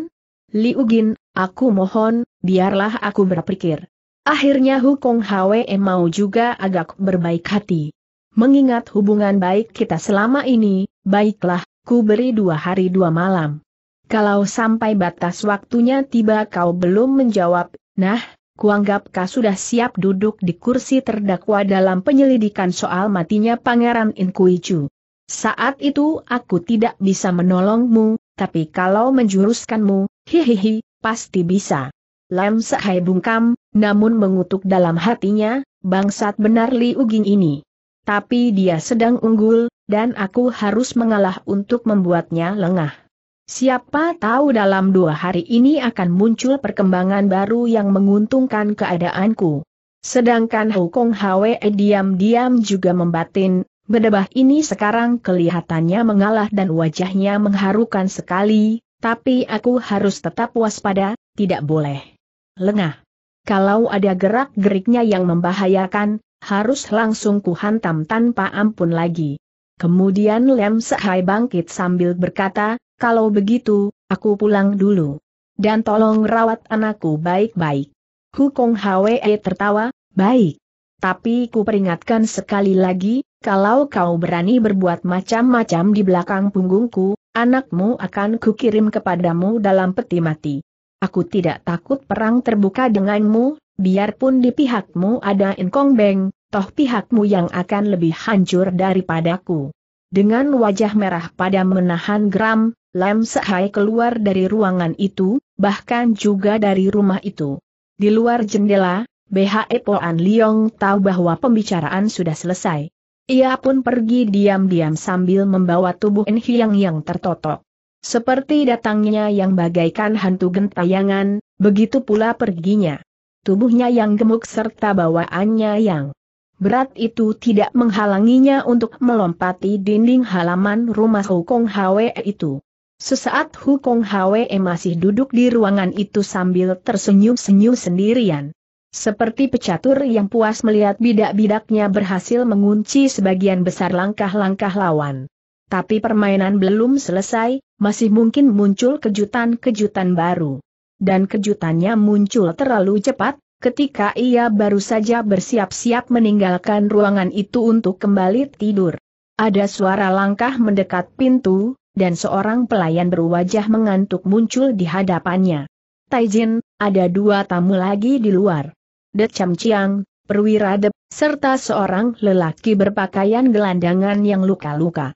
Liu Ugin, aku mohon, biarlah aku berpikir. Akhirnya Hukong Hwe mau juga agak berbaik hati. Mengingat hubungan baik kita selama ini, baiklah, ku beri dua hari dua malam. Kalau sampai batas waktunya tiba kau belum menjawab, nah, kuanggap kau sudah siap duduk di kursi terdakwa dalam penyelidikan soal matinya Pangeran Inkuicu. Saat itu aku tidak bisa menolongmu, tapi kalau menjuruskanmu, hihihi, pasti bisa. Lam Sahai bungkam, namun mengutuk dalam hatinya, bangsat benar Li Uging ini. Tapi dia sedang unggul, dan aku harus mengalah untuk membuatnya lengah. Siapa tahu dalam dua hari ini akan muncul perkembangan baru yang menguntungkan keadaanku. Sedangkan Hukong Hwe diam-diam juga membatin, bedebah ini sekarang kelihatannya mengalah dan wajahnya mengharukan sekali, tapi aku harus tetap waspada, tidak boleh lengah. Kalau ada gerak-geriknya yang membahayakan, harus langsung kuhantam tanpa ampun lagi. Kemudian Lem Sehai bangkit sambil berkata, kalau begitu, aku pulang dulu. Dan tolong rawat anakku baik-baik. Hukong Hwe e tertawa, baik. Tapi ku peringatkan sekali lagi, kalau kau berani berbuat macam-macam di belakang punggungku, anakmu akan kukirim kepadamu dalam peti mati. Aku tidak takut perang terbuka denganmu, biarpun di pihakmu ada Inkong Beng, toh pihakmu yang akan lebih hancur daripadaku dengan wajah merah pada menahan geram, Lam Sehai keluar dari ruangan itu, bahkan juga dari rumah itu. Di luar jendela, BHE Poan Liong tahu bahwa pembicaraan sudah selesai. Ia pun pergi diam-diam sambil membawa tubuh En Hiang yang tertotok. Seperti datangnya yang bagaikan hantu gentayangan, begitu pula perginya. Tubuhnya yang gemuk serta bawaannya yang berat itu tidak menghalanginya untuk melompati dinding halaman rumah Hukong Hwe itu. Sesaat Hukong Hwe masih duduk di ruangan itu sambil tersenyum-senyum sendirian. Seperti pecatur yang puas melihat bidak-bidaknya berhasil mengunci sebagian besar langkah-langkah lawan. Tapi permainan belum selesai, masih mungkin muncul kejutan-kejutan baru. Dan kejutannya muncul terlalu cepat, ketika ia baru saja bersiap-siap meninggalkan ruangan itu untuk kembali tidur. Ada suara langkah mendekat pintu, dan seorang pelayan berwajah mengantuk muncul di hadapannya. Taijin, ada dua tamu lagi di luar. De Cham Chiang, perwira Dep, serta seorang lelaki berpakaian gelandangan yang luka-luka.